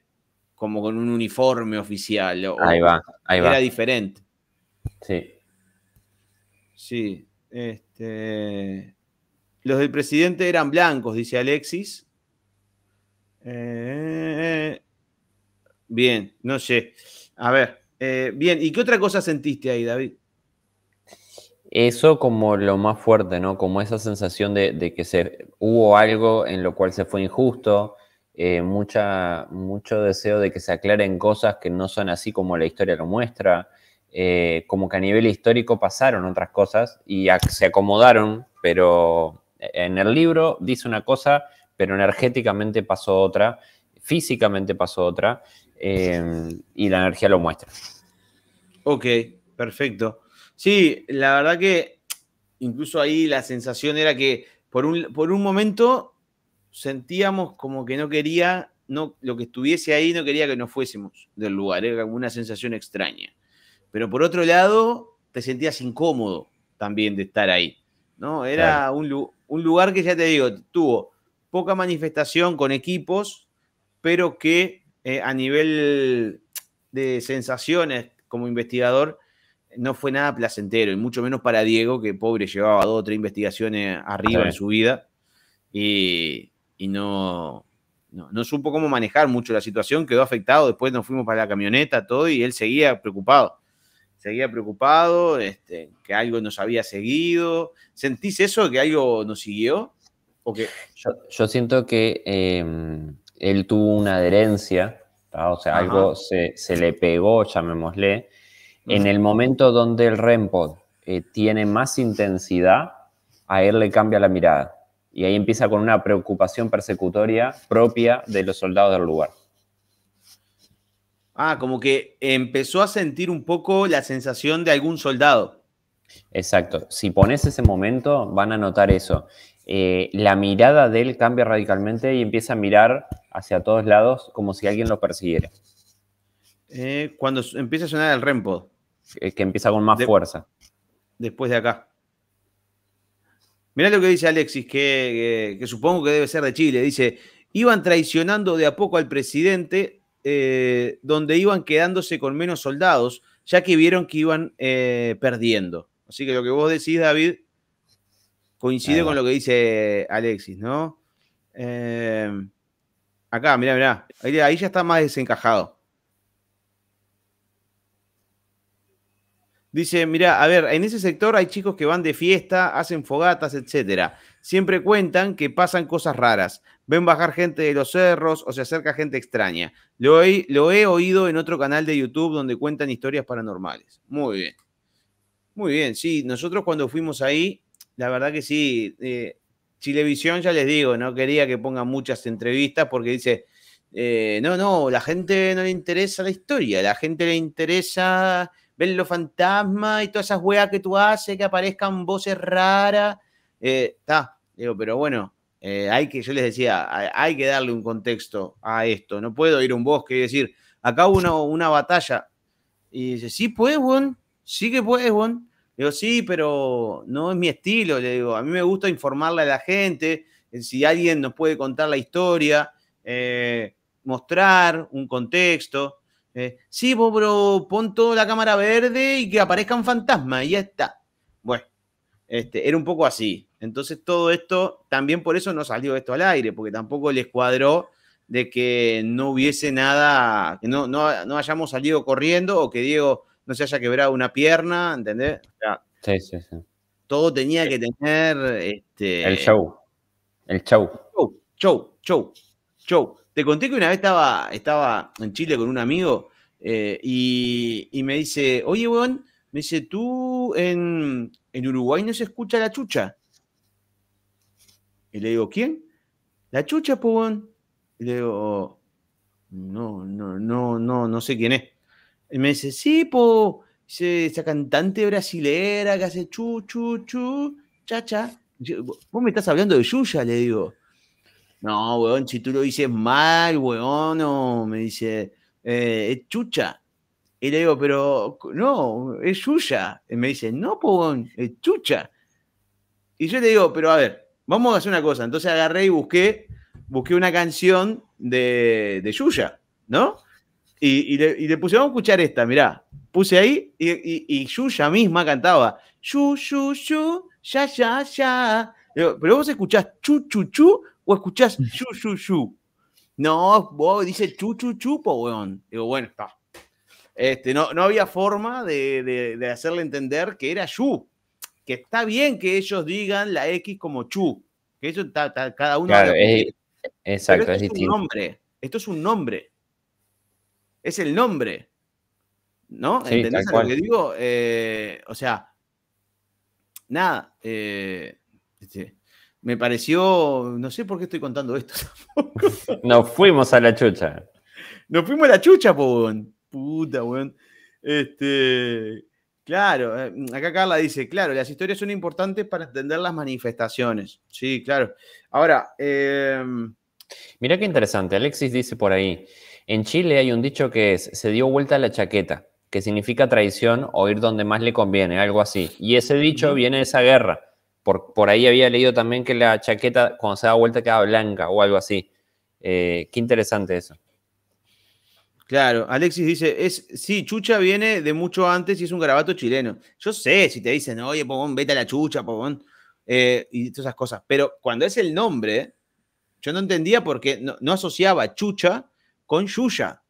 como con un uniforme oficial. ahí va, ahí era diferente. Sí. Sí. Este, los del presidente eran blancos, dice Alexis. Eh, bien, no sé. A ver, eh, bien, ¿y qué otra cosa sentiste ahí, David? Eso como lo más fuerte, ¿no? Como esa sensación de, que hubo algo en lo cual se fue injusto, eh, mucha, mucho deseo de que se aclaren cosas que no son así como la historia lo muestra, eh, como que a nivel histórico pasaron otras cosas y se acomodaron, pero en el libro dice una cosa, pero energéticamente pasó otra, físicamente pasó otra, eh, y la energía lo muestra. Ok, perfecto. Sí, la verdad que incluso ahí la sensación era que por un, momento sentíamos como que no quería, no, lo que estuviese ahí no quería que nos fuésemos del lugar, era como una sensación extraña. Pero por otro lado, te sentías incómodo también de estar ahí, ¿no? Era un, lugar que ya te digo, tuvo poca manifestación con equipos, pero que eh, a nivel de sensaciones como investigador no fue nada placentero, y mucho menos para Diego, que pobre llevaba dos o tres investigaciones arriba en su vida y, no, no, supo cómo manejar mucho la situación, quedó afectado, después nos fuimos para la camioneta, todo, y él seguía preocupado, seguía preocupado, este, que algo nos había seguido. ¿Sentís eso, que algo nos siguió? yo, siento que em, él tuvo una adherencia, o sea, algo se, se, le pegó, llamémosle, en el momento donde el rempod eh, tiene más intensidad, a él le cambia la mirada. Y ahí empieza con una preocupación persecutoria propia de los soldados del lugar. Ah, como que empezó a sentir un poco la sensación de algún soldado. Exacto. Si pones ese momento, van a notar eso. Eh, la mirada de él cambia radicalmente y empieza a mirar hacia todos lados como si alguien lo persiguiera. Eh, cuando empieza a sonar el REMPOD. Eh, que empieza con más fuerza. Después de acá. Mirá lo que dice Alexis, eh, que, supongo que debe ser de Chile. Dice, iban traicionando de a poco al presidente, donde iban quedándose con menos soldados, ya que vieron que iban perdiendo. Así que lo que vos decís, David, coincide con lo que dice Alexis, ¿no? acá, mirá, mirá. ahí ya está más desencajado. Dice, mira, a ver, en ese sector hay chicos que van de fiesta, hacen fogatas, etcétera. Siempre cuentan que pasan cosas raras. Ven bajar gente de los cerros o se acerca gente extraña. Lo he, lo he oído en otro canal de YouTube donde cuentan historias paranormales. Muy bien. Muy bien, sí. Nosotros cuando fuimos ahí, la verdad que sí. Eh, Chilevisión, ya les digo, no quería que pongan muchas entrevistas porque dice, eh, no, no, la gente no le interesa la historia, la gente le interesa ver los fantasmas y todas esas weas que tú haces, que aparezcan voces raras. Está, eh, digo, pero bueno, eh, hay que, yo les decía, hay, que darle un contexto a esto. No puedo ir a un bosque y decir, acá hubo una, una batalla. Y dice, sí, pues, sí que puedes, Digo, sí, pero no es mi estilo. Le digo, a mí me gusta informarle a la gente. Eh, si alguien nos puede contar la historia, mostrar un contexto. Eh, sí, pero pon toda la cámara verde y que aparezca un fantasma y ya está. Bueno, este, era un poco así. Entonces todo esto, también por eso no salió esto al aire, porque tampoco les cuadró de que no hubiese nada, que no, no, hayamos salido corriendo o que Diego no se haya quebrado una pierna, ¿entendés? sí, sí, sí. Todo tenía que tener... Este, el show. El show. Show, show, show, show. Te conté que una vez estaba, estaba en Chile con un amigo eh, y, me dice, oye, weón, me dice, tú en, Uruguay no se escucha la chucha. Y le digo, ¿quién? La chucha, Y le digo, no, no, no, no, no sé quién es. Y me dice, sí, po, esa cantante brasilera que hace chu, chu, chu, cha, cha. Vos me estás hablando de Yuya, le digo no, weón, si tú lo dices mal, weón, no, me dice, eh, es chucha. Y le digo, pero no, es suya. Y me dice, no, weón, es chucha. Y yo le digo, pero a ver, vamos a hacer una cosa. Entonces agarré y busqué, busqué una canción de, de Yuya, ¿no? Y, le, puse, vamos a escuchar esta, mirá. Puse ahí y, y, Yuya misma cantaba. Yu, yu, yu, ya, ya, ya. pero vos escuchás chu, chu, chu o escuchás mm. yu, yu, yu. No, dice chu, chu, chupo, weón. Digo, bueno, está. Este, no, no había forma de, hacerle entender que era yu. Que está bien que ellos digan la X como chu. Que eso cada uno. Claro, es, exacto, esto es, un nombre. Esto es un nombre. Es el nombre. ¿No? ¿Entendés lo que digo? Eh, o sea, nada. Eh, este, me pareció, no sé por qué estoy contando esto tampoco. Nos fuimos a la chucha. Nos fuimos a la chucha, weón. Puta, weón. Este, claro, eh, acá Carla dice, claro, las historias son importantes para entender las manifestaciones. Sí, claro. Ahora, eh... Em, mira qué interesante, Alexis dice por ahí, en Chile hay un dicho que es, se dio vuelta la chaqueta, que significa traición o ir donde más le conviene, algo así. Y ese dicho viene de esa guerra por, ahí había leído también que la chaqueta cuando se da vuelta queda blanca o algo así. Eh, qué interesante eso. Claro, Alexis dice, es, sí, chucha viene de mucho antes y es un garabato chileno. Yo sé si te dicen, oye, Pobón, vete a la chucha, Pobón, eh, y todas esas cosas. Pero cuando es el nombre, yo no entendía por qué no, asociaba chucha con yuya.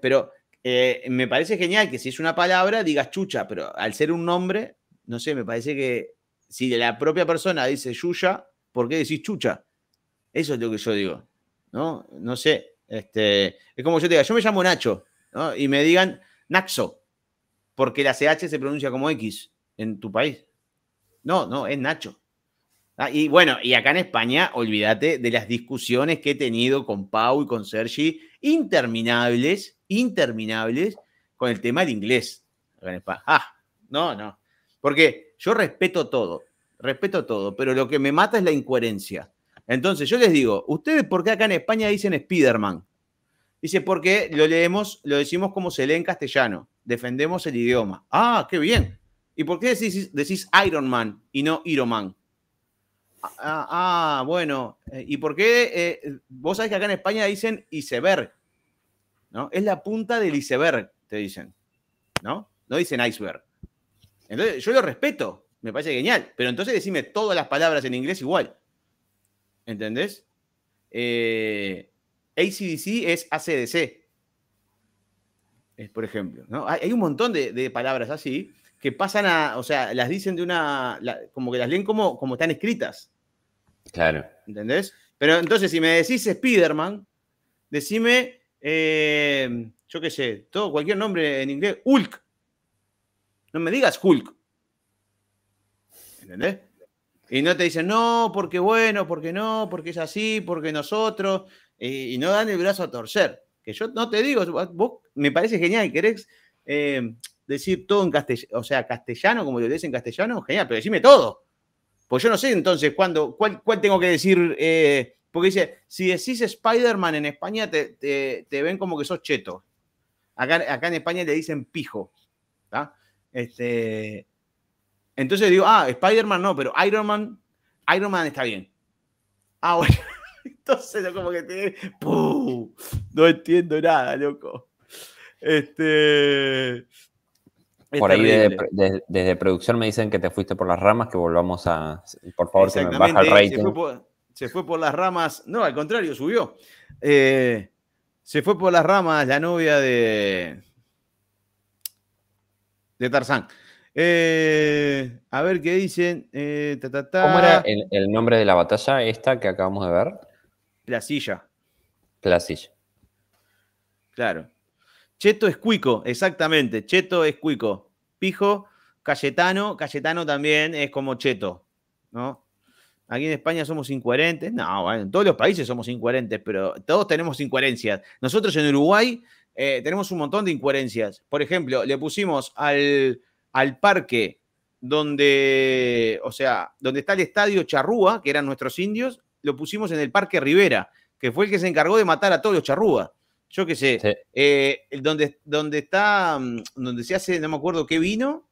Pero eh, me parece genial que si es una palabra digas chucha, pero al ser un nombre, no sé, me parece que si la propia persona dice Yuya, ¿por qué decís Chucha? Eso es lo que yo digo, ¿no? No sé, este, es como yo te diga, yo me llamo Nacho, Y me digan Naxo, porque la CH se pronuncia como X en tu país. No, no, es Nacho. Ah, y bueno, y acá en España, olvídate de las discusiones que he tenido con Pau y con Sergi, interminables, interminables, con el tema del inglés. Ah, no, no. Porque yo respeto todo, respeto todo, pero lo que me mata es la incoherencia. Entonces yo les digo, ¿ustedes por qué acá en España dicen Spiderman? Dice, porque lo leemos, lo decimos como se lee en castellano, defendemos el idioma. Ah, qué bien. ¿Y por qué decís, Iron Man y no Iron Man? Ah, ah, ah bueno. Eh, ¿Y por qué eh, vos sabés que acá en España dicen iceberg? ¿No? Es la punta del iceberg, te dicen. ¿No? No dicen iceberg. Entonces, yo lo respeto, me parece genial, pero entonces decime todas las palabras en inglés igual. ¿Entendés? Eh, ACDC es ACDC, es, por ejemplo. ¿no? Hay, un montón de, palabras así que pasan a, o sea, las dicen de una, como que las leen como, como están escritas. Claro. ¿Entendés? Pero entonces, si me decís Spider-Man, decime, eh, yo qué sé, todo, cualquier nombre en inglés, Hulk. No me digas Hulk. ¿Entendés? Y no te dicen, no, porque bueno, porque no, porque es así, porque nosotros. y no dan el brazo a torcer. Que yo no te digo, vos me parece genial, querés eh, decir todo en castellano, o sea, castellano, como lo dicen en castellano, genial, pero decime todo. Pues yo no sé entonces cuál, cuál tengo que decir. Eh, porque dice, si decís Spider-Man en España, te, ven como que sos cheto. Acá, en España le dicen pijo. Este, entonces digo, ah, Spider-Man no, pero Iron Man, está bien. Ah, bueno. Entonces yo como que te no entiendo nada, loco. Este... por ahí desde, producción me dicen que te fuiste por las ramas, que volvamos a... Por favor, que me baja el rating. Se fue, por, las ramas, no, al contrario, subió. Eh, se fue por las ramas la novia de, de Tarzán. Eh, a ver qué dicen. Eh, ¿Cómo era el, nombre de la batalla esta que acabamos de ver? Placilla. Placilla. Claro. Cheto es cuico, exactamente. Cheto es cuico. Pijo, Cayetano. Cayetano también es como Cheto, ¿no? Aquí en España somos incoherentes. No, en todos los países somos incoherentes, pero todos tenemos incoherencias. Nosotros en Uruguay eh, tenemos un montón de incoherencias. Por ejemplo, le pusimos al, parque donde, o sea, donde está el estadio Charrúa, que eran nuestros indios, lo pusimos en el Parque Rivera, que fue el que se encargó de matar a todos los Charrúa. Yo qué sé, eh, donde, donde está, mm, donde se hace, no me acuerdo qué vino,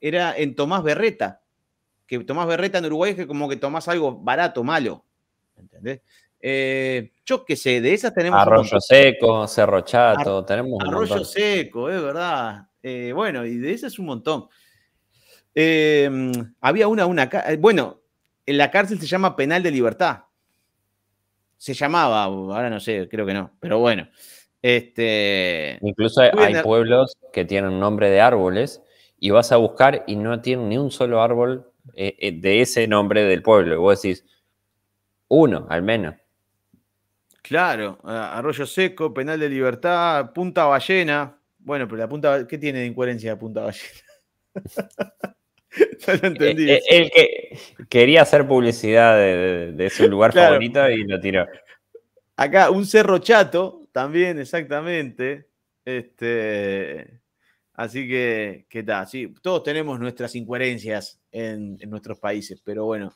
era en Tomás Berreta, que Tomás Berreta en Uruguay es como que tomás algo barato, malo, ¿entendés? Eh, yo qué sé, de esas tenemos. Arroyo Seco, Cerro Chato, Arroyo Seco, es verdad. Eh, bueno, y de esas un montón. Em, había una, una. Eh, bueno, en la cárcel se llama Penal de Libertad. Se llamaba, ahora no sé, creo que no, pero bueno. Este, Incluso hay, pueblos que tienen nombre de árboles y vas a buscar y no tienen ni un solo árbol de ese nombre del pueblo. Y vos decís, uno al menos. Claro, Arroyo Seco, penal de libertad, Punta Ballena. Bueno, pero la punta, ¿qué tiene de incoherencia la Punta Ballena? no lo eh, entendí. Eh, el que quería hacer publicidad de, su lugar favorito y lo tiró. Acá, un cerro chato, también, exactamente. Este, así que, ¿qué tal? Sí, todos tenemos nuestras incoherencias en nuestros países, pero bueno,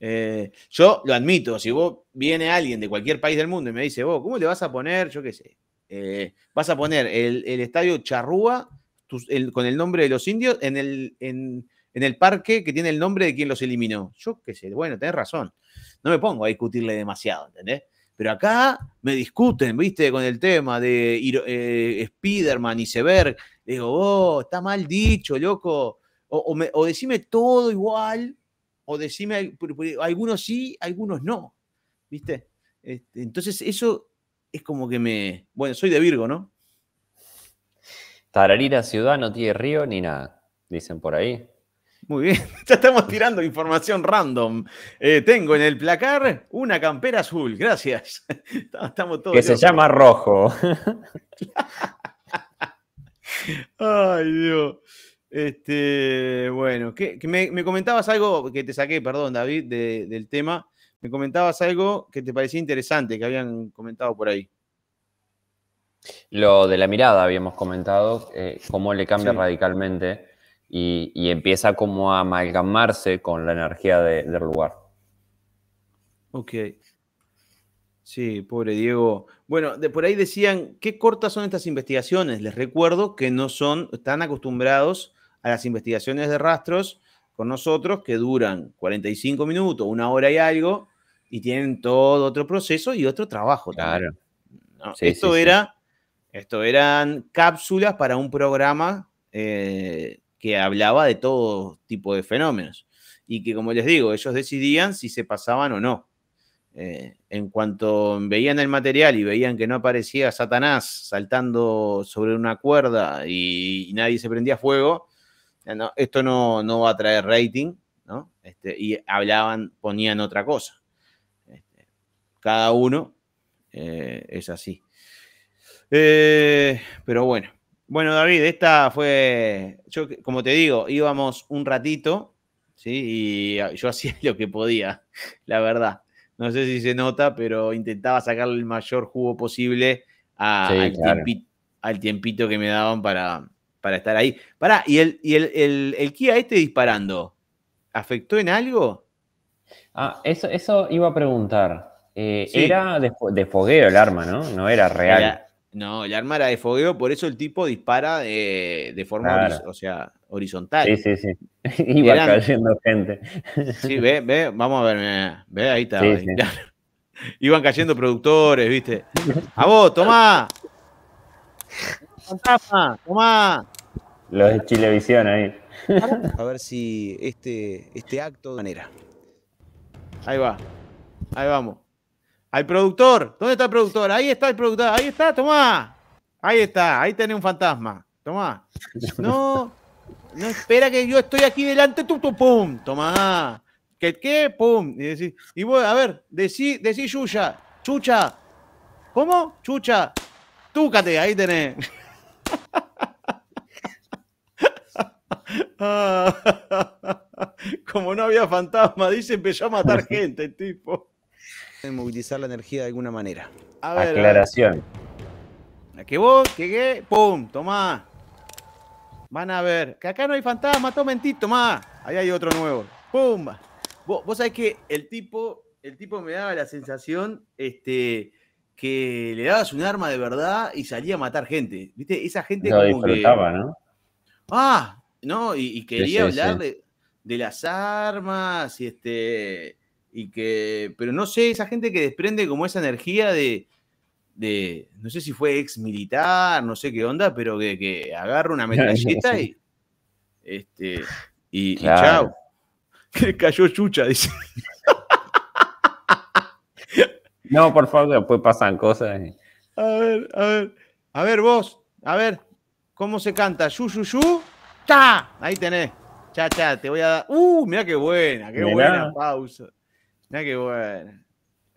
eh, yo lo admito, si vos viene alguien de cualquier país del mundo y me dice, vos, ¿cómo le vas a poner, yo qué sé, eh, vas a poner el, estadio Charrúa con el nombre de los indios en el, en, el parque que tiene el nombre de quien los eliminó? Yo qué sé, bueno, tenés razón, no me pongo a discutirle demasiado, ¿entendés? Pero acá me discuten, viste, con el tema de eh, Spiderman y Seberg. Digo, oh, está mal dicho, loco. O, o decime todo igual o decime, algunos sí, algunos no, ¿viste? Este, entonces eso es como que me, bueno, soy de Virgo, ¿no? Tararira ciudad no tiene río ni nada, dicen por ahí. Muy bien, ya estamos tirando información random. Eh, tengo en el placar una campera azul, gracias. que se llama rojo. Ay, Dios. Este, bueno, que, me, comentabas algo que te saqué, perdón, David, del tema. Me comentabas algo que te parecía interesante, que habían comentado por ahí. Lo de la mirada habíamos comentado, eh, cómo le cambia radicalmente y, empieza como a amalgamarse con la energía del lugar. Ok. Sí, pobre Diego. Bueno, por ahí decían, qué cortas son estas investigaciones. Les recuerdo que no son, tan acostumbrados a las investigaciones de rastros con nosotros que duran 45 minutos, una hora y algo, y tienen todo otro proceso y otro trabajo. Claro. esto, era, esto eran cápsulas para un programa eh, que hablaba de todo tipo de fenómenos y que, como les digo, ellos decidían si se pasaban o no. Eh, en cuanto veían el material y veían que no aparecía Satanás saltando sobre una cuerda y nadie se prendía fuego, esto no, no, va a traer rating, ¿no? Este, y hablaban, ponían otra cosa. Este, cada uno eh, es así. Eh, pero bueno. Bueno, David, esta fue. Yo, como te digo, íbamos un ratito, ¿sí? Y yo hacía lo que podía, la verdad. No sé si se nota, pero intentaba sacarle el mayor jugo posible al tiempito que me daban para, para estar ahí. Pará, ¿y el, y el, Kia este disparando? ¿Afectó en algo? Ah, eso, eso iba a preguntar. Eh, era de, de, fogueo el arma, ¿no? No era real. no, el arma era de fogueo, por eso el tipo dispara de, forma o sea, horizontal. Sí, sí, sí. Iba cayendo gente. Sí, ve, ve, vamos a ver, ve, ahí está. Iban cayendo productores, viste. A vos, tomá. Fantasma, tomá. Los de Chilevisión ahí. A ver si este, este acto de manera. Ahí va. Ahí vamos. Al productor. ¿Dónde está el productor? Ahí está el productor. Ahí está, tomá. Ahí está. Ahí tenés un fantasma. Tomá. No. No espera que yo estoy aquí delante. tú, tu, pum. Tomá. ¿Qué, qué? Pum. Y, decir y voy, a ver, decí, decí Yuya. Chucha. ¿Cómo? Chucha. Túcate. Ahí tenés. Como no había fantasma, dice, empezó a matar gente el tipo. Movilizar la energía de alguna manera. A Aclaración. A que vos, que, qué? pum, tomá. Van a ver, que acá no hay fantasma, en ti, tomá. Ahí hay otro nuevo. Pum. Vos, vos sabés que el tipo, el tipo me daba la sensación, este, que le dabas un arma de verdad y salía a matar gente. ¿Viste? Esa gente como disfrutaba, que... ¿no? Ah, no, y, quería hablar De, las armas, y este, y que, pero no sé, esa gente que desprende como esa energía de, no sé si fue ex militar, no sé qué onda, pero que, agarra una metralleta y, este, y, chao y Cayó chucha, dice. No, por favor, después pasan cosas. A ver, a ver, a ver vos, a ver, ¿cómo se canta? ¿Yu, yu, yu? Ahí tenés. Cha, cha, te voy a dar. ¡Uh! mira qué buena, qué buena pausa. Mira qué buena.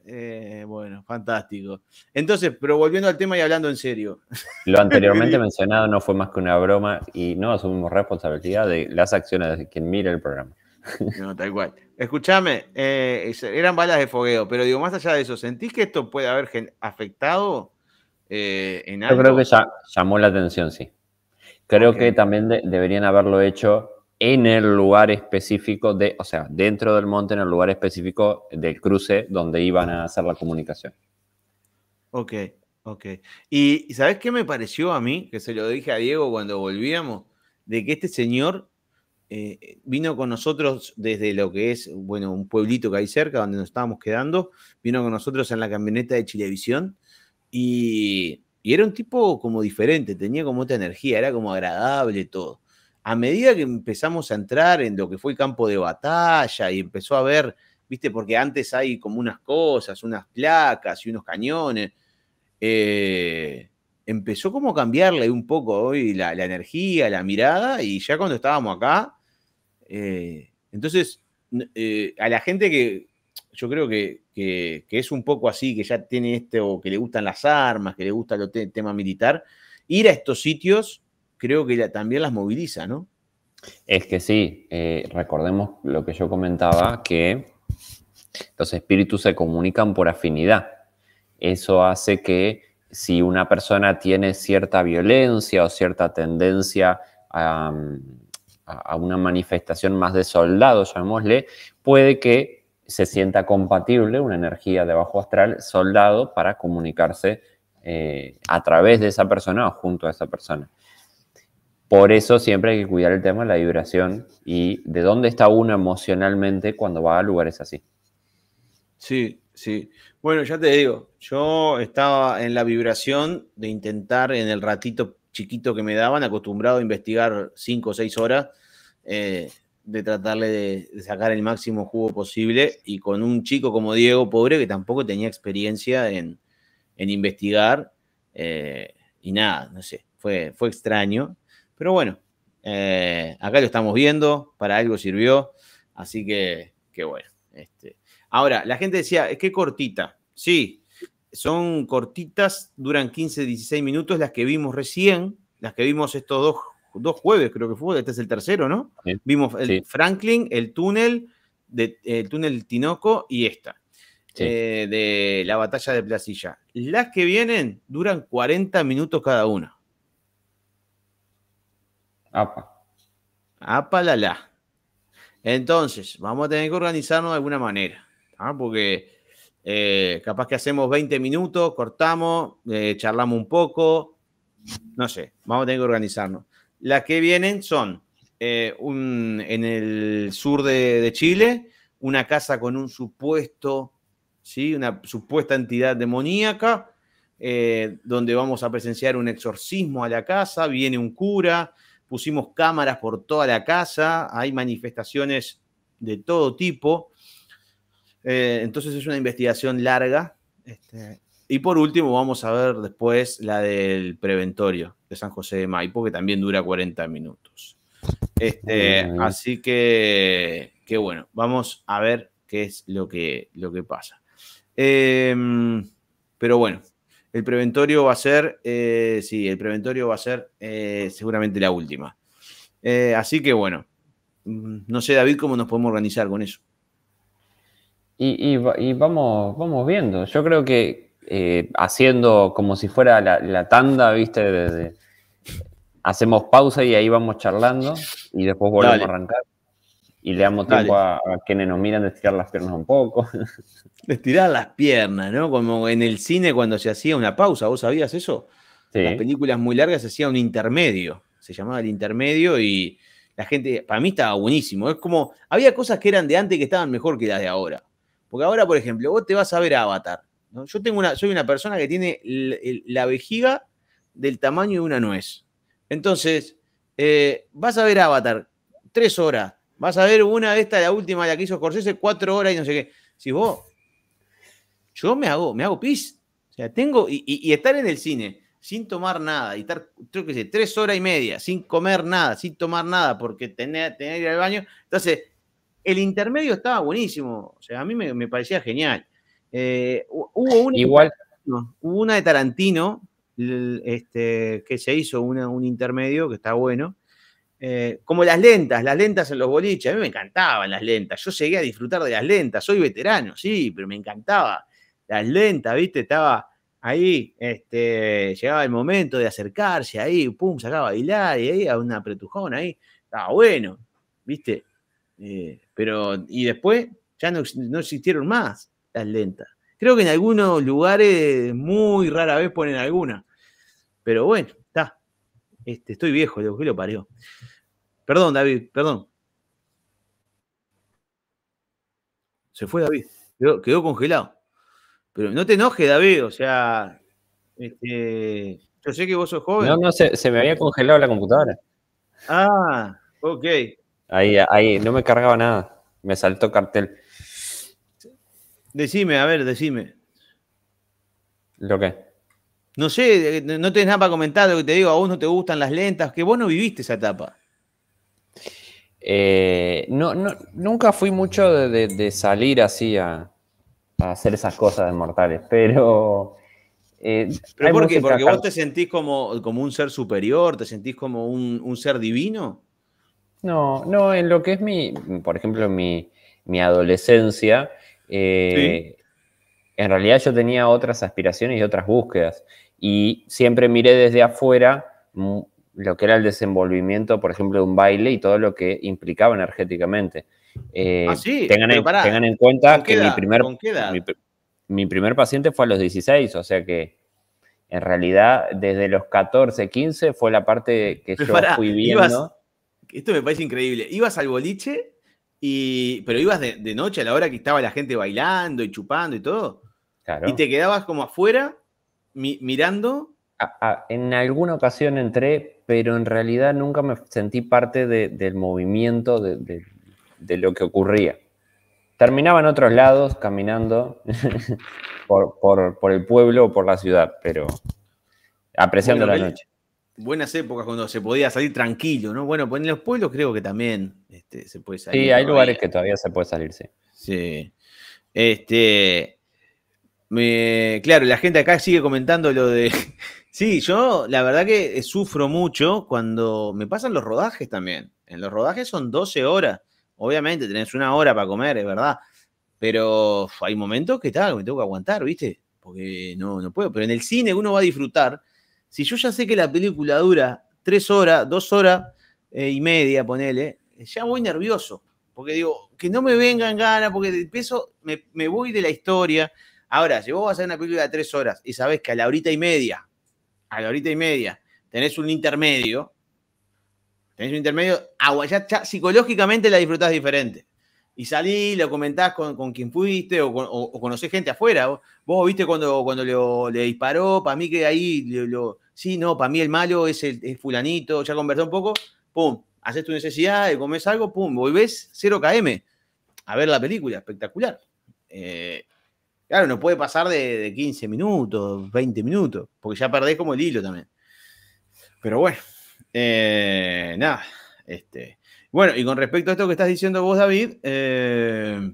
Eh, bueno, fantástico. Entonces, pero volviendo al tema y hablando en serio. Lo anteriormente mencionado no fue más que una broma y no asumimos responsabilidad de las acciones de quien mira el programa. No, tal cual. Escúchame, eh, eran balas de fogueo, pero digo, más allá de eso, ¿sentís que esto puede haber afectado eh, en algo? Yo creo que ya llamó la atención, sí. Creo que también deberían haberlo hecho en el lugar específico de, o sea, dentro del monte, en el lugar específico del cruce donde iban a hacer la comunicación. Ok, ok. Y, ¿sabes qué me pareció a mí? Que se lo dije a Diego cuando volvíamos, de que este señor eh, vino con nosotros desde lo que es, bueno, un pueblito que hay cerca donde nos estábamos quedando, vino con nosotros en la camioneta de Chilevisión y y era un tipo como diferente, tenía como otra energía, era como agradable todo. A medida que empezamos a entrar en lo que fue el campo de batalla y empezó a ver, viste, porque antes hay como unas cosas, unas placas y unos cañones, eh, empezó como a cambiarle un poco hoy la, energía, la mirada, y ya cuando estábamos acá, eh, entonces eh, a la gente que yo creo que, es un poco así, que ya tiene este, o que le gustan las armas, que le gusta el tema militar, ir a estos sitios creo que también las moviliza, ¿no? Es que sí, eh, recordemos lo que yo comentaba, que los espíritus se comunican por afinidad. Eso hace que si una persona tiene cierta violencia o cierta tendencia a, mm, a una manifestación más de soldado, llamémosle, puede que se sienta compatible una energía de bajo astral soldado para comunicarse eh, a través de esa persona o junto a esa persona. Por eso siempre hay que cuidar el tema de la vibración y de dónde está uno emocionalmente cuando va a lugares así. Sí, sí. Bueno, ya te digo, yo estaba en la vibración de intentar en el ratito chiquito que me daban, acostumbrado a investigar cinco o seis horas, eh, de tratarle de, sacar el máximo jugo posible y con un chico como Diego Pobre que tampoco tenía experiencia en, investigar eh, y nada, no sé, fue, fue extraño, pero bueno, eh, acá lo estamos viendo, para algo sirvió, así que, bueno. Este. Ahora, la gente decía, es que cortita, sí, son cortitas, duran 15, 16 minutos las que vimos recién, las que vimos estos dos dos jueves creo que fue, este es el tercero, ¿no? Vimos el Franklin, el túnel, el túnel Tinoco y esta, eh, de la batalla de Placilla. Las que vienen duran 40 minutos cada una. APA. APA la la. Entonces, vamos a tener que organizarnos de alguna manera, ¿ah? porque eh, capaz que hacemos 20 minutos, cortamos, eh, charlamos un poco, no sé, vamos a tener que organizarnos. Las que vienen son eh, en el sur de, Chile, una casa con un supuesto, ¿sí? una supuesta entidad demoníaca, eh, donde vamos a presenciar un exorcismo a la casa, viene un cura, pusimos cámaras por toda la casa, hay manifestaciones de todo tipo. Eh, entonces es una investigación larga. Este, y por último, vamos a ver después la del preventorio de San José de Maipo, que también dura 40 minutos. Este, así que, qué bueno, vamos a ver qué es lo que, lo que pasa. Em, pero bueno, el preventorio va a ser, eh, sí, el preventorio va a ser eh, seguramente la última. Eh, así que bueno, mm, no sé, David, cómo nos podemos organizar con eso. Y, vamos, vamos viendo. Yo creo que, eh, haciendo como si fuera la, tanda, ¿viste? hacemos pausa y ahí vamos charlando y después volvemos a arrancar. Y le damos tiempo a, quienes nos miran de estirar las piernas un poco. De estirar las piernas, ¿no? Como en el cine cuando se hacía una pausa, ¿vos sabías eso? en Las películas muy largas se hacía un intermedio, se llamaba el intermedio y la gente, para mí estaba buenísimo. Es como, había cosas que eran de antes que estaban mejor que las de ahora. Porque ahora, por ejemplo, vos te vas a ver Avatar yo tengo una, soy una persona que tiene la vejiga del tamaño de una nuez. Entonces, eh, vas a ver Avatar, tres horas. Vas a ver una de estas, la última, la que hizo Scorsese, cuatro horas y no sé qué. Si vos, yo me hago, me hago pis. O sea, tengo, y, estar en el cine sin tomar nada y estar, creo que sé, tres horas y media, sin comer nada, sin tomar nada, porque tener, tener ir al baño. Entonces, el intermedio estaba buenísimo. O sea, a mí me, me parecía genial. Eh, hubo una Igual. una de Tarantino este, que se hizo un intermedio que está bueno. Eh, como las lentas, las lentas en los boliches. A mí me encantaban las lentas. Yo llegué a disfrutar de las lentas. Soy veterano, sí, pero me encantaba las lentas, ¿viste? Estaba ahí, este, llegaba el momento de acercarse ahí, pum, sacaba a bailar y ahí a una pretujona ahí. Estaba bueno, ¿viste? Eh, pero, y después ya no, no existieron más lenta Creo que en algunos lugares muy rara vez ponen alguna. Pero bueno, está. Este, estoy viejo, lo que lo parió. Perdón, David, perdón. Se fue David, quedó, congelado. Pero no te enojes, David, o sea, este, yo sé que vos sos joven. No, no, se, se me había congelado la computadora. Ah, ok. Ahí, ahí, no me cargaba nada. Me saltó cartel. Decime, a ver, decime. ¿Lo qué? No sé, eh, no tenés nada para comentar lo que te digo, a vos no te gustan las lentas, que vos no viviste esa etapa. Eh, no, nunca fui mucho de, salir así a, hacer esas cosas De mortales, pero... Eh, ¿Pero por qué? ¿Porque vos te sentís como, como, un ser superior? ¿Te sentís como un, ser divino? No, no, en lo que es mi, por ejemplo, mi, mi adolescencia, eh, en realidad yo tenía otras aspiraciones y otras búsquedas y siempre miré desde afuera lo que era el desenvolvimiento, por ejemplo, de un baile y todo lo que implicaba energéticamente. Eh, ah, tengan, en, cuenta que mi primer, mi, primer paciente fue a los 16, o sea que en realidad desde los 14, 15 fue la parte que yo fui viendo. esto me parece increíble. Ibas al boliche y, pero ibas de, noche a la hora que estaba la gente bailando y chupando y todo. Y te quedabas como afuera mirando. en alguna ocasión entré, pero en realidad nunca me sentí parte del movimiento, de, lo que ocurría. Terminaba en otros lados, caminando por, el pueblo o por la ciudad, pero apreciando la noche buenas épocas cuando se podía salir tranquilo, ¿no? Bueno, pues en los pueblos creo que también este, se puede salir. Sí, hay lugares que todavía se puede salir, sí. Sí. Este, claro, la gente acá sigue comentando lo de... Sí, yo la verdad que eh, sufro mucho cuando me pasan los rodajes también. En los rodajes son 12 horas. Obviamente tenés una hora para comer, es verdad. Pero hay momentos que tal, me tengo que aguantar, ¿viste? Porque no, no puedo. Pero en el cine uno va a disfrutar si yo ya sé que la película dura tres horas, dos horas eh, y media, ponele, ya voy nervioso. Porque digo, que no me vengan ganas, porque de peso me, voy de la historia. Ahora, si vos vas a hacer una película de tres horas y sabés que a la horita y media, a la horita y media, tenés un intermedio, tenés un intermedio, agua, ya, psicológicamente la disfrutás diferente y salí, lo comentás con, con quien fuiste o, o, conocés gente afuera. Vos, viste cuando, cuando le disparó, para mí que ahí, lo, sí, no, para mí el malo es el fulanito, ya conversó un poco, pum, haces tu necesidad, comés algo, pum, volvés 0 km a ver la película, espectacular. Eh, claro, no puede pasar de, 15 minutos, 20 minutos, porque ya perdés como el hilo también. Pero bueno, eh, nada, este, bueno, y con respecto a esto que estás diciendo vos, David, eh,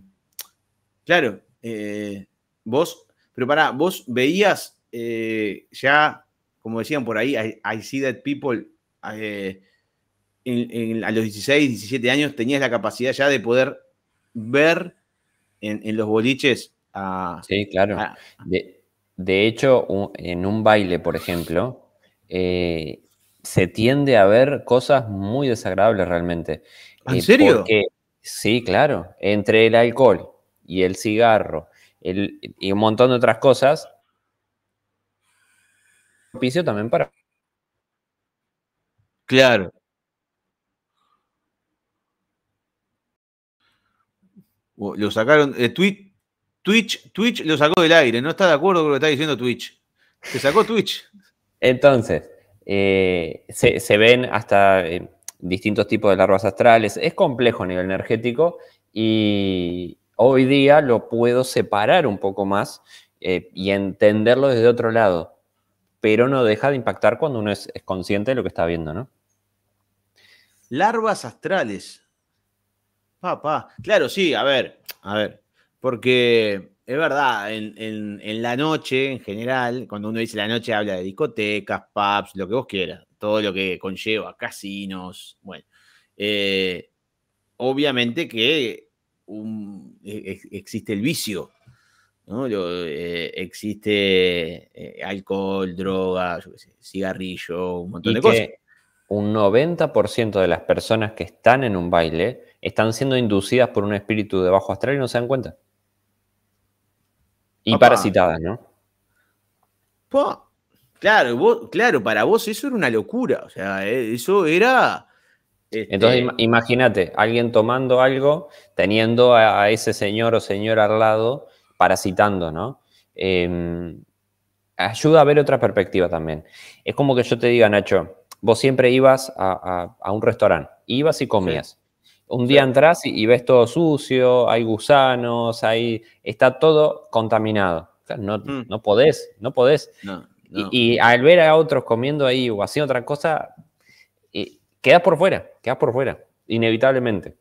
claro, eh, vos, pero vos veías eh, ya, como decían por ahí, I, see that people a los 16, 17 años tenías la capacidad ya de poder ver en, los boliches a... Sí, claro. de, hecho, en un baile, por ejemplo, eh, se tiende a ver cosas muy desagradables realmente. ¿En eh, serio? sí, claro. Entre el alcohol y el cigarro y un montón de otras cosas, propicio también para. Claro. Lo sacaron. Eh, Twitch, Twitch, Twitch lo sacó del aire. No está de acuerdo con lo que está diciendo Twitch. Se sacó Twitch. Entonces, eh, se, ven hasta distintos tipos de larvas astrales. Es complejo a nivel energético y hoy día lo puedo separar un poco más eh, y entenderlo desde otro lado, pero no deja de impactar cuando uno es, es consciente de lo que está viendo, ¿no? Larvas astrales. Papá, claro, sí, a ver, a ver, porque es verdad, en, la noche en general, cuando uno dice la noche habla de discotecas, pubs, lo que vos quieras, todo lo que conlleva, casinos, bueno. Eh, obviamente que e, existe el vicio, ¿no? Eh, existe eh, alcohol, droga, cigarrillo, un montón de cosas. Un 90% de las personas que están en un baile están siendo inducidas por un espíritu de bajo astral y no se dan cuenta. Y parasitada, ¿no? Claro, claro, para vos eso era una locura. O sea, eh, eso era. Entonces, este, imagínate, alguien tomando algo, teniendo a, ese señor o señora al lado, parasitando, ¿no? Em, ayuda a ver otra perspectiva también. Es como que yo te diga, Nacho, vos siempre ibas a, un restaurante, ibas y comías. Un día entras y, ves todo sucio, hay gusanos, hay, está todo contaminado. no, mm. no podés, no podés. Y, al ver a otros comiendo ahí o haciendo otra cosa, y eh, por fuera, quedás por fuera, inevitablemente.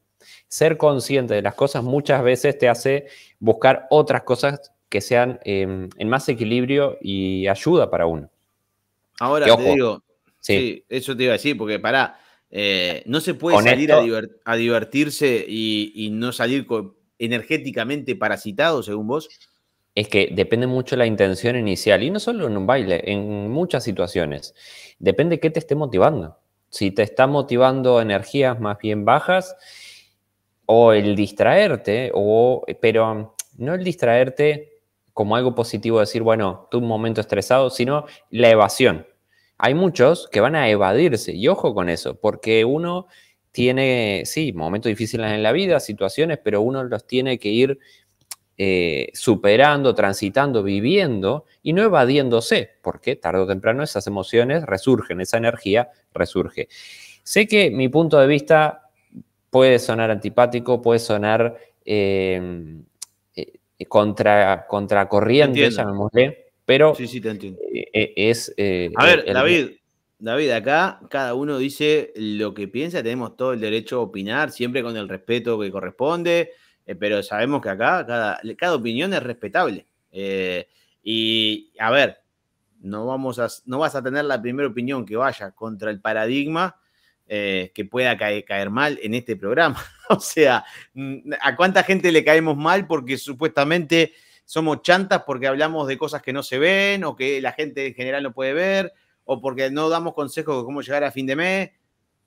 Ser consciente de las cosas muchas veces te hace buscar otras cosas que sean em, en más equilibrio y ayuda para uno. Ahora, te digo, sí. eso te iba a decir, porque para eh, no se puede salir a, divertirse y, no salir energéticamente parasitado, según vos. Es que depende mucho la intención inicial, y no solo en un baile, en muchas situaciones. Depende qué te esté motivando. Si te está motivando energías más bien bajas, o el distraerte, o, pero um, no el distraerte como algo positivo, decir, bueno, tu momento estresado, sino la evasión hay muchos que van a evadirse. Y ojo con eso, porque uno tiene, sí, momentos difíciles en la vida, situaciones, pero uno los tiene que ir eh, superando, transitando, viviendo y no evadiéndose, porque tarde o temprano esas emociones resurgen, esa energía resurge. Sé que mi punto de vista puede sonar antipático, puede sonar eh, eh, contra, contracorriente, pero eh, eh, es... Eh, a ver, David, David, acá cada uno dice lo que piensa, tenemos todo el derecho a opinar, siempre con el respeto que corresponde, pero sabemos que acá cada, cada opinión es respetable. y a ver, no, vamos a, no vas a tener la primera opinión que vaya contra el paradigma que pueda caer, caer, mal en este programa. o sea, mm, ¿a cuánta gente le caemos mal porque supuestamente somos chantas porque hablamos de cosas que no se ven o que la gente en general no puede ver o porque no damos consejos de cómo llegar a fin de mes.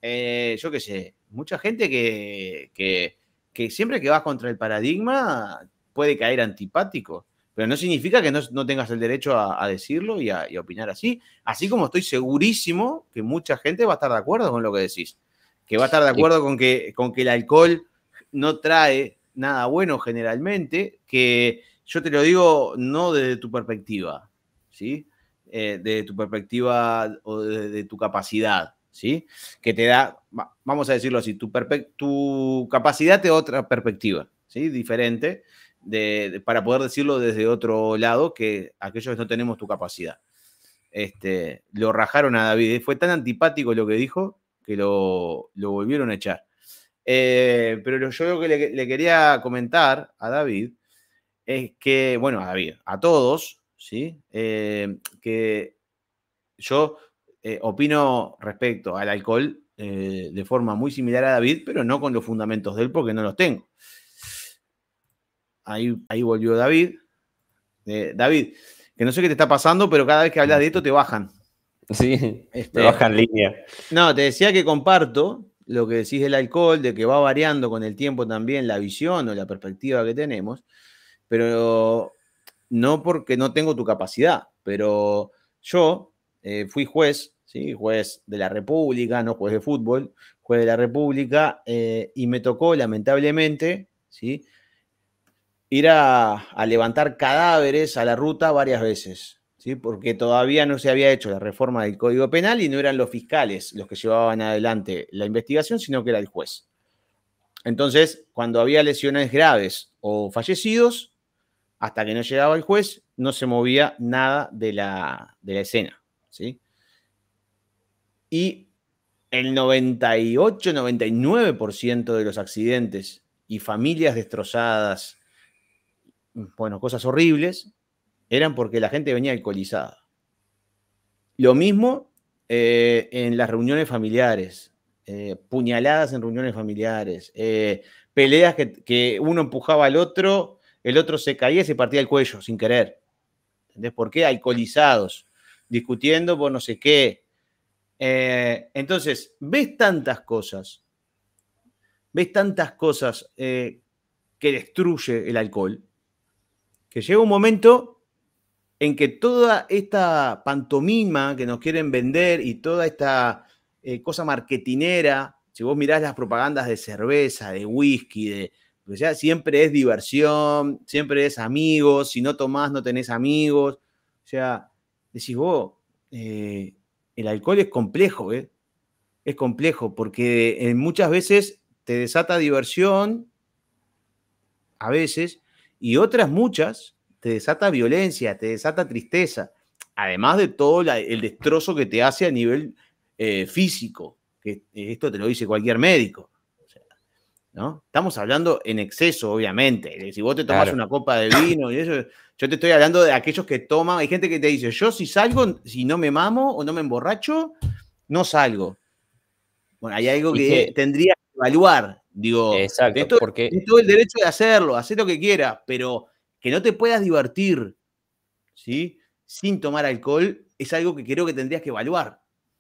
Eh, yo qué sé, mucha gente que, que, siempre que vas contra el paradigma puede caer antipático, pero no significa que no, tengas el derecho a, decirlo y a, y opinar así, así como estoy segurísimo que mucha gente va a estar de acuerdo con lo que decís que va a estar de acuerdo con que, con que el alcohol no trae nada bueno generalmente, que yo te lo digo no desde tu perspectiva, ¿sí? de eh, desde tu perspectiva o desde tu capacidad, ¿sí? Que te da, vamos a decirlo así, tu, tu capacidad te otra perspectiva, ¿sí? Diferente, para poder decirlo desde otro lado, que aquellos que no tenemos tu capacidad. Este, lo rajaron a David, ¿eh? fue tan antipático lo que dijo que lo, volvieron a echar. Eh, pero yo lo que le, quería comentar a David es que, bueno, a David, a todos, ¿sí? Eh, que yo eh, opino respecto al alcohol eh, de forma muy similar a David, pero no con los fundamentos de él porque no los tengo. Ahí, volvió David. David, que no sé qué te está pasando, pero cada vez que hablas de esto te bajan. Sí, te este, bajan línea. No, te decía que comparto lo que decís del alcohol, de que va variando con el tiempo también la visión o la perspectiva que tenemos pero no porque no tengo tu capacidad, pero yo eh, fui juez, ¿sí? juez de la República, no juez de fútbol, juez de la República, eh, y me tocó lamentablemente ¿sí? ir a, levantar cadáveres a la ruta varias veces. porque todavía no se había hecho la reforma del Código Penal y no eran los fiscales los que llevaban adelante la investigación, sino que era el juez. Entonces, cuando había lesiones graves o fallecidos, hasta que no llegaba el juez, no se movía nada de la, escena. ¿sí? Y el 98-99% de los accidentes y familias destrozadas, bueno, cosas horribles, eran porque la gente venía alcoholizada. Lo mismo eh, en las reuniones familiares, eh, puñaladas en reuniones familiares, eh, peleas que, que, uno empujaba al otro el otro se caía y se partía el cuello sin querer. ¿Entendés por qué? Alcoholizados, discutiendo por no sé qué. Eh, entonces, ves tantas cosas, ves tantas cosas eh, que destruye el alcohol, que llega un momento en que toda esta pantomima que nos quieren vender y toda esta eh, cosa marketinera, si vos mirás las propagandas de cerveza, de whisky, de, porque siempre es diversión, siempre es amigos, si no tomás no tenés amigos. O sea, decís vos, eh, el alcohol es complejo, ¿eh? Es complejo porque muchas veces te desata diversión, a veces, y otras muchas te desata violencia, te desata tristeza, además de todo el destrozo que te hace a nivel eh, físico, que esto te lo dice cualquier médico. Estamos hablando en exceso, obviamente. Si vos te tomas una copa de vino y eso, yo te estoy hablando de aquellos que toman. Hay gente que te dice, yo si salgo, si no me mamo o no me emborracho, no salgo. Bueno, hay algo que, tendría que evaluar. Digo, Exacto, esto, porque... todo el derecho de hacerlo, hacer lo que quieras, pero que no te puedas divertir, ¿sí? Sin tomar alcohol es algo que creo que tendrías que evaluar.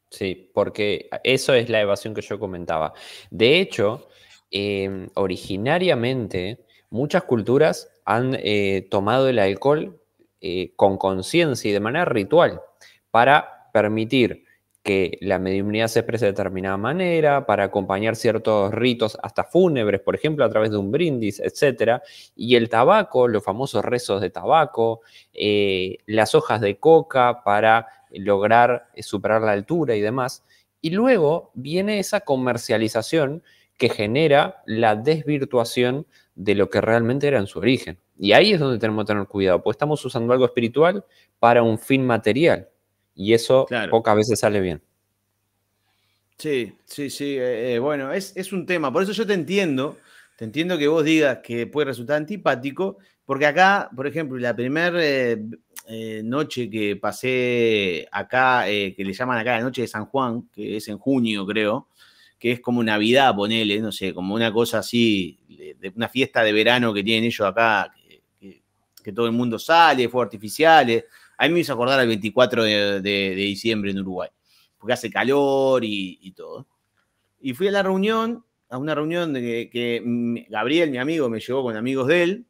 Sí, porque eso es la evasión que yo comentaba. De hecho, Em, originariamente muchas culturas han eh, tomado el alcohol eh, con conciencia y de manera ritual para permitir que la mediunidad se exprese de determinada manera, para acompañar ciertos ritos, hasta fúnebres, por ejemplo, a través de un brindis, etc. Y el tabaco, los famosos rezos de tabaco, eh, las hojas de coca para lograr superar la altura y demás. Y luego viene esa comercialización que genera la desvirtuación de lo que realmente era en su origen. Y ahí es donde tenemos que tener cuidado, porque estamos usando algo espiritual para un fin material. Y eso pocas veces sale bien. Sí, sí, sí. Eh, eh, bueno, es, un tema. Por eso yo te entiendo. Te entiendo que vos digas que puede resultar antipático, porque acá, por ejemplo, la primera eh, noche que pasé acá, que le llaman acá la noche de San Juan, que es en junio, creo, que es como Navidad, ponele, no sé, como una cosa así, de una fiesta de verano que tienen ellos acá, que, todo el mundo sale, fue artificiales. A mí me hizo acordar al 24 de, diciembre en Uruguay, porque hace calor y, todo. Y fui a la reunión, a una reunión de, que, Gabriel, mi amigo, me llevó con amigos de él,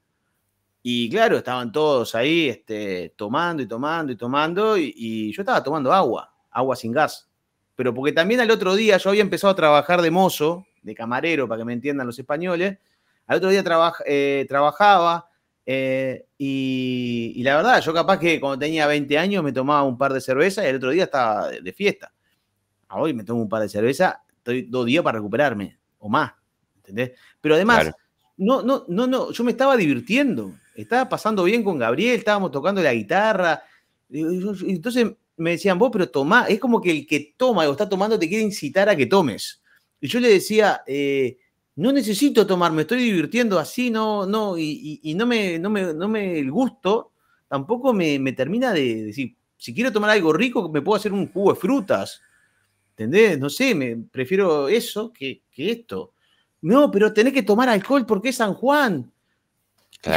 y claro, estaban todos ahí este, tomando y tomando y tomando, y, yo estaba tomando agua, agua sin gas pero porque también al otro día yo había empezado a trabajar de mozo, de camarero, para que me entiendan los españoles, al otro día eh, trabajaba eh, y, la verdad, yo capaz que cuando tenía 20 años me tomaba un par de cervezas y al otro día estaba de, fiesta. hoy me tomo un par de cerveza, estoy dos días para recuperarme o más, Pero además, no, no, no, no, yo me estaba divirtiendo, estaba pasando bien con Gabriel, estábamos tocando la guitarra, entonces me decían, vos, pero tomá, es como que el que toma o está tomando te quiere incitar a que tomes. Y yo le decía, eh, no necesito tomar, me estoy divirtiendo así, no, no, y, no, me, no, me, no me, el gusto tampoco me, termina de decir, si quiero tomar algo rico, me puedo hacer un jugo de frutas. ¿Entendés? No sé, me prefiero eso que, que esto. No, pero tenés que tomar alcohol porque es San Juan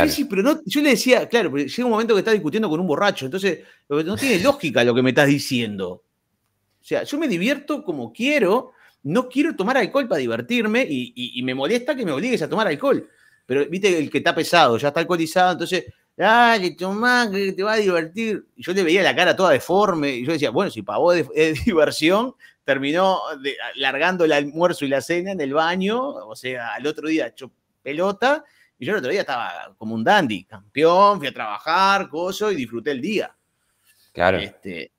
sí, pero yo le decía, claro, porque llega un momento que estás discutiendo con un borracho, entonces no tiene lógica lo que me estás diciendo. O sea, yo me divierto como quiero, no quiero tomar alcohol para divertirme y, me molesta que me obligues a tomar alcohol. Pero viste el que está pesado, ya está alcoholizado, entonces, ah, que tomá, que te va a divertir. Y yo le veía la cara toda deforme y yo decía, bueno, si para vos es diversión, terminó largando el almuerzo y la cena en el baño, o sea, al otro día pelota y yo el otro día estaba como un dandy, campeón, fui a trabajar, coso, y disfruté el día. Claro. Este,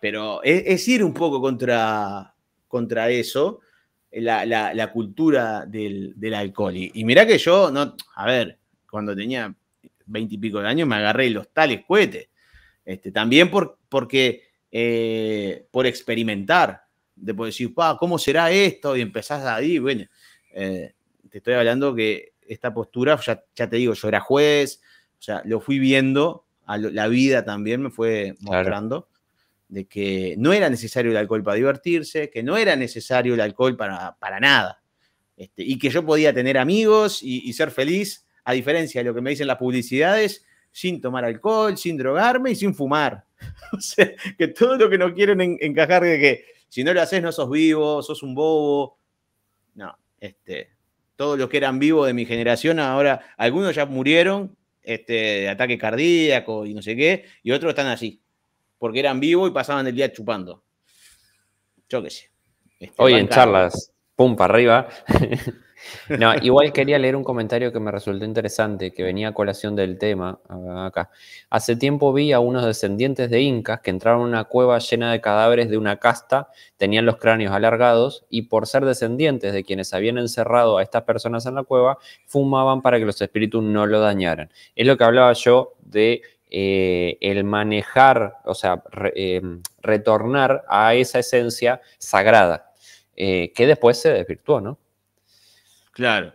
pero es, ir un poco contra, contra eso, la, cultura del, alcohol. Y, mirá que yo, no, a ver, cuando tenía veintipico de años me agarré los tales cohetes. Este, también por, porque eh, por experimentar, de poder decir, ¿cómo será esto? Y empezás ahí, bueno, eh, te estoy hablando que esta postura, ya, te digo, yo era juez, o sea, lo fui viendo, la vida también me fue mostrando. de que no era necesario el alcohol para divertirse, que no era necesario el alcohol para, para nada, este, y que yo podía tener amigos y, ser feliz, a diferencia de lo que me dicen las publicidades, sin tomar alcohol, sin drogarme y sin fumar. o sea, que todo lo que no quieren encajar de que si no lo haces no sos vivo, sos un bobo. No, este, todos los que eran vivos de mi generación, ahora algunos ya murieron, este, ataque cardíaco y no sé qué, y otros están así, porque eran vivos y pasaban el día chupando. Yo qué sé. Este, Hoy en charlas, pum para arriba. No, igual quería leer un comentario que me resultó interesante, que venía a colación del tema ah, acá. Hace tiempo vi a unos descendientes de incas que entraron a una cueva llena de cadáveres de una casta, tenían los cráneos alargados y por ser descendientes de quienes habían encerrado a estas personas en la cueva, fumaban para que los espíritus no lo dañaran. Es lo que hablaba yo de eh, el manejar, o sea, eh, retornar a esa esencia sagrada, eh, que después se desvirtuó, ¿no? Claro.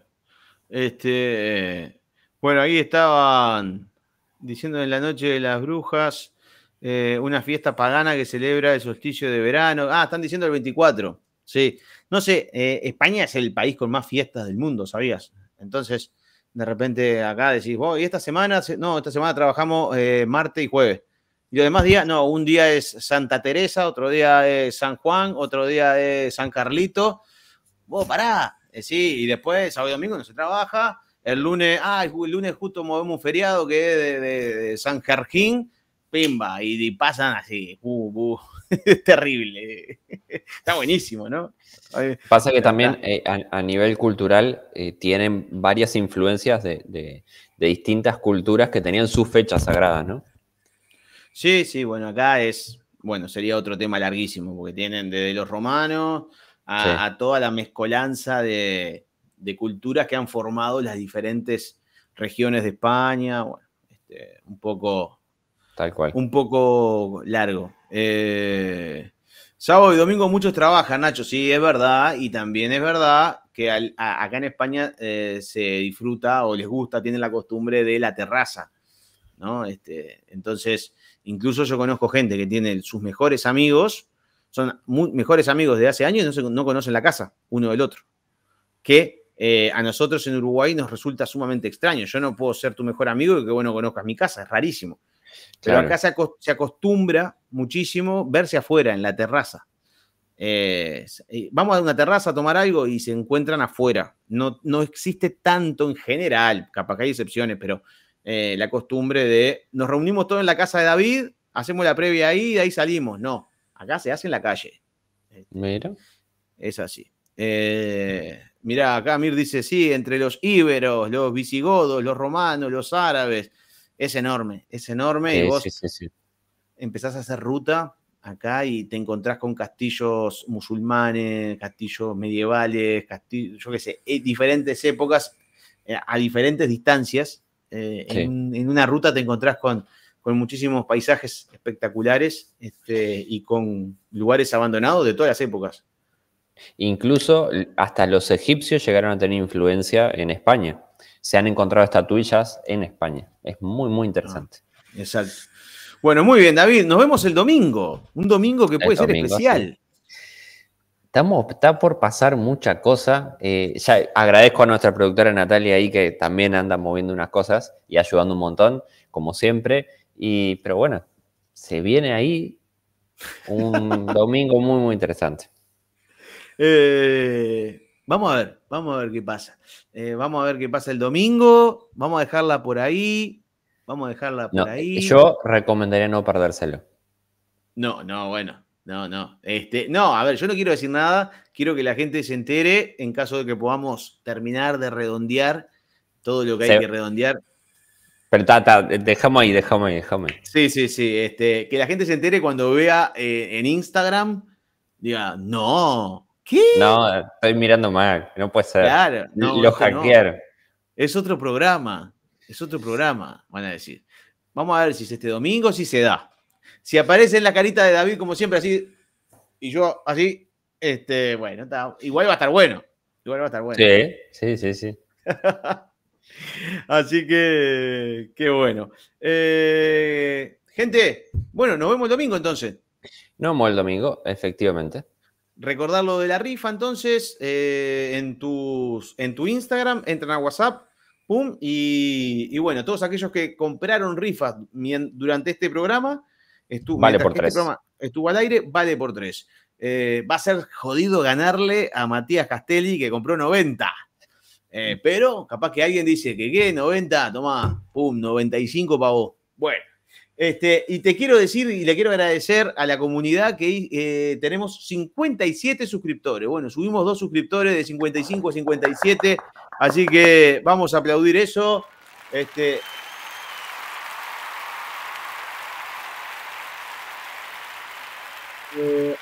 Este, eh, bueno, ahí estaban diciendo en la noche de las brujas, eh, una fiesta pagana que celebra el solsticio de verano. Ah, están diciendo el 24. Sí. No sé, eh, España es el país con más fiestas del mundo, ¿sabías? Entonces, de repente acá decís, y esta semana, no, esta semana trabajamos martes y jueves. Y los demás días, no, un día es Santa Teresa, otro día es San Juan, otro día es San Carlito. Vos, pará, eh, sí, y después, sábado y domingo no se trabaja. El lunes, ah, el lunes justo movemos un feriado que es de, San Jerjín, pimba, y, pasan así, es terrible. Está buenísimo, ¿no? Pasa que también eh, a, nivel cultural eh, tienen varias influencias de, de, distintas culturas que tenían sus fechas sagradas, ¿no? Sí, sí, bueno, acá es, bueno, sería otro tema larguísimo, porque tienen desde los romanos, a, toda la mezcolanza de, culturas que han formado las diferentes regiones de España. Bueno, este, un poco. Tal cual. Un poco largo. Eh, sábado y domingo muchos trabajan, Nacho. Sí, es verdad. Y también es verdad que acá en España eh, se disfruta o les gusta, tienen la costumbre de la terraza. ¿no? Este, entonces, incluso yo conozco gente que tiene sus mejores amigos son mejores amigos de hace años y no, no conocen la casa uno del otro. Que eh, a nosotros en Uruguay nos resulta sumamente extraño. Yo no puedo ser tu mejor amigo y que bueno conozcas mi casa, es rarísimo. Pero acá se, acostumbra muchísimo verse afuera, en la terraza. Eh, eh, vamos a una terraza a tomar algo y se encuentran afuera. No, no existe tanto en general, capaz que hay excepciones, pero la costumbre de nos reunimos todos en la casa de David, hacemos la previa ahí y de ahí salimos. No, Acá se hace en la calle. Este, Mira. Es así. Eh, mirá, acá Mir dice, sí, entre los íberos, los visigodos, los romanos, los árabes, es enorme, es enorme. y vos empezás a hacer ruta acá y te encontrás con castillos musulmanes, castillos medievales, castillos, yo qué sé, eh, diferentes épocas, eh, a diferentes distancias. Eh, en una ruta te encontrás con con muchísimos paisajes espectaculares este, y con lugares abandonados de todas las épocas. Incluso hasta los egipcios llegaron a tener influencia en España. Se han encontrado estatuillas en España. Es muy, muy interesante. Ah, exacto. Bueno, muy bien, David. Nos vemos el domingo. Un domingo que puede ser especial. Estamos, está por pasar mucha cosa. Eh, ya agradezco a nuestra productora Natalia ahí que también anda moviendo unas cosas y ayudando un montón, como siempre pero bueno, se viene ahí un domingo muy, muy interesante. Eh, vamos a ver, vamos a ver qué pasa. Eh, vamos a ver qué pasa el domingo. Vamos a dejarla por ahí. Vamos a dejarla por ahí. Yo recomendaría no perdérselo. No, no, bueno. No, no. Este, no, a ver, yo no quiero decir nada. Quiero que la gente se entere en caso de que podamos terminar de redondear todo lo que hay que redondear. Pero ta, dejamos ahí, dejamos ahí, dejamos Sí, sí, sí. Este, que la gente se entere cuando vea eh, en Instagram, diga, no, ¿qué? No, estoy mirando mal, no puede ser. Claro, no, lo hackearon. Es otro programa, es otro programa, van a decir. Vamos a ver si es este domingo, si se da. Si aparece en la carita de David, como siempre, así, y yo así, este, bueno, igual va a estar bueno. Igual va a estar bueno. Sí, sí, sí, sí. Así que, qué bueno. Eh, gente, bueno, nos vemos el domingo entonces. Nos vemos el domingo, efectivamente. Recordar lo de la rifa entonces eh, en, tus, en tu Instagram, entran a WhatsApp, pum, y, bueno, todos aquellos que compraron rifas durante este programa, estuvo, este estuvo al aire, vale por tres. Eh, va a ser jodido ganarle a Matías Castelli que compró 90. Eh, pero capaz que alguien dice que qué, 90, toma, pum, 95 vos Bueno, este, y te quiero decir y le quiero agradecer a la comunidad que eh, tenemos 57 suscriptores. Bueno, subimos dos suscriptores de 55 a 57, así que vamos a aplaudir eso. Este, eh,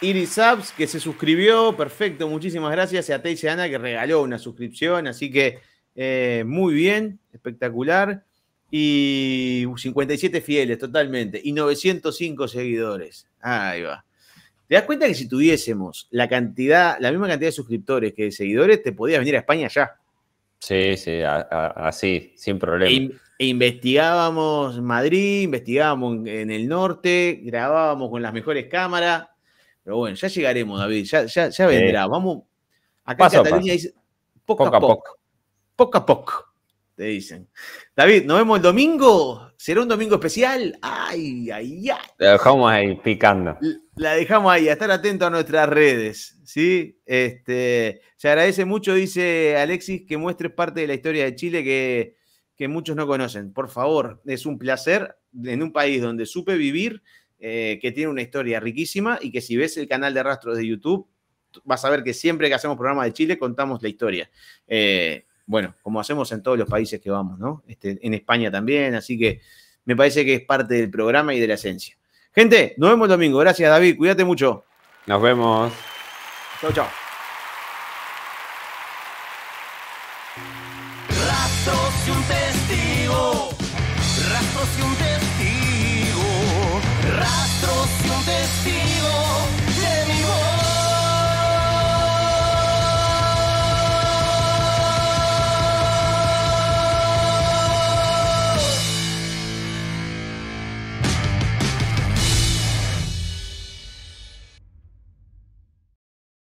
Iris que se suscribió, perfecto, muchísimas gracias. Y a Teise Ana, que regaló una suscripción, así que eh, muy bien, espectacular. Y 57 fieles, totalmente. Y 905 seguidores. Ahí va. ¿Te das cuenta que si tuviésemos la cantidad, la misma cantidad de suscriptores que de seguidores, te podías venir a España ya? Sí, sí, así, sin problema. investigábamos Madrid, investigábamos en el norte, grabábamos con las mejores cámaras, pero bueno, ya llegaremos, David, ya, ya, vendrá. Vamos. Acá Cataluña poco, a poco. poco. a poco, te dicen. David, nos vemos el domingo. ¿Será un domingo especial? Ay, ay, ay. La dejamos ahí picando. La dejamos ahí, a estar atento a nuestras redes. ¿sí? Este, se agradece mucho, dice Alexis, que muestres parte de la historia de Chile que, que muchos no conocen. Por favor, es un placer en un país donde supe vivir eh, que tiene una historia riquísima y que si ves el canal de rastros de YouTube, vas a ver que siempre que hacemos programa de Chile contamos la historia. Eh, bueno, como hacemos en todos los países que vamos, ¿no? Este, en España también, así que me parece que es parte del programa y de la esencia. Gente, nos vemos el domingo. Gracias, David. Cuídate mucho. Nos vemos. Chao, chao.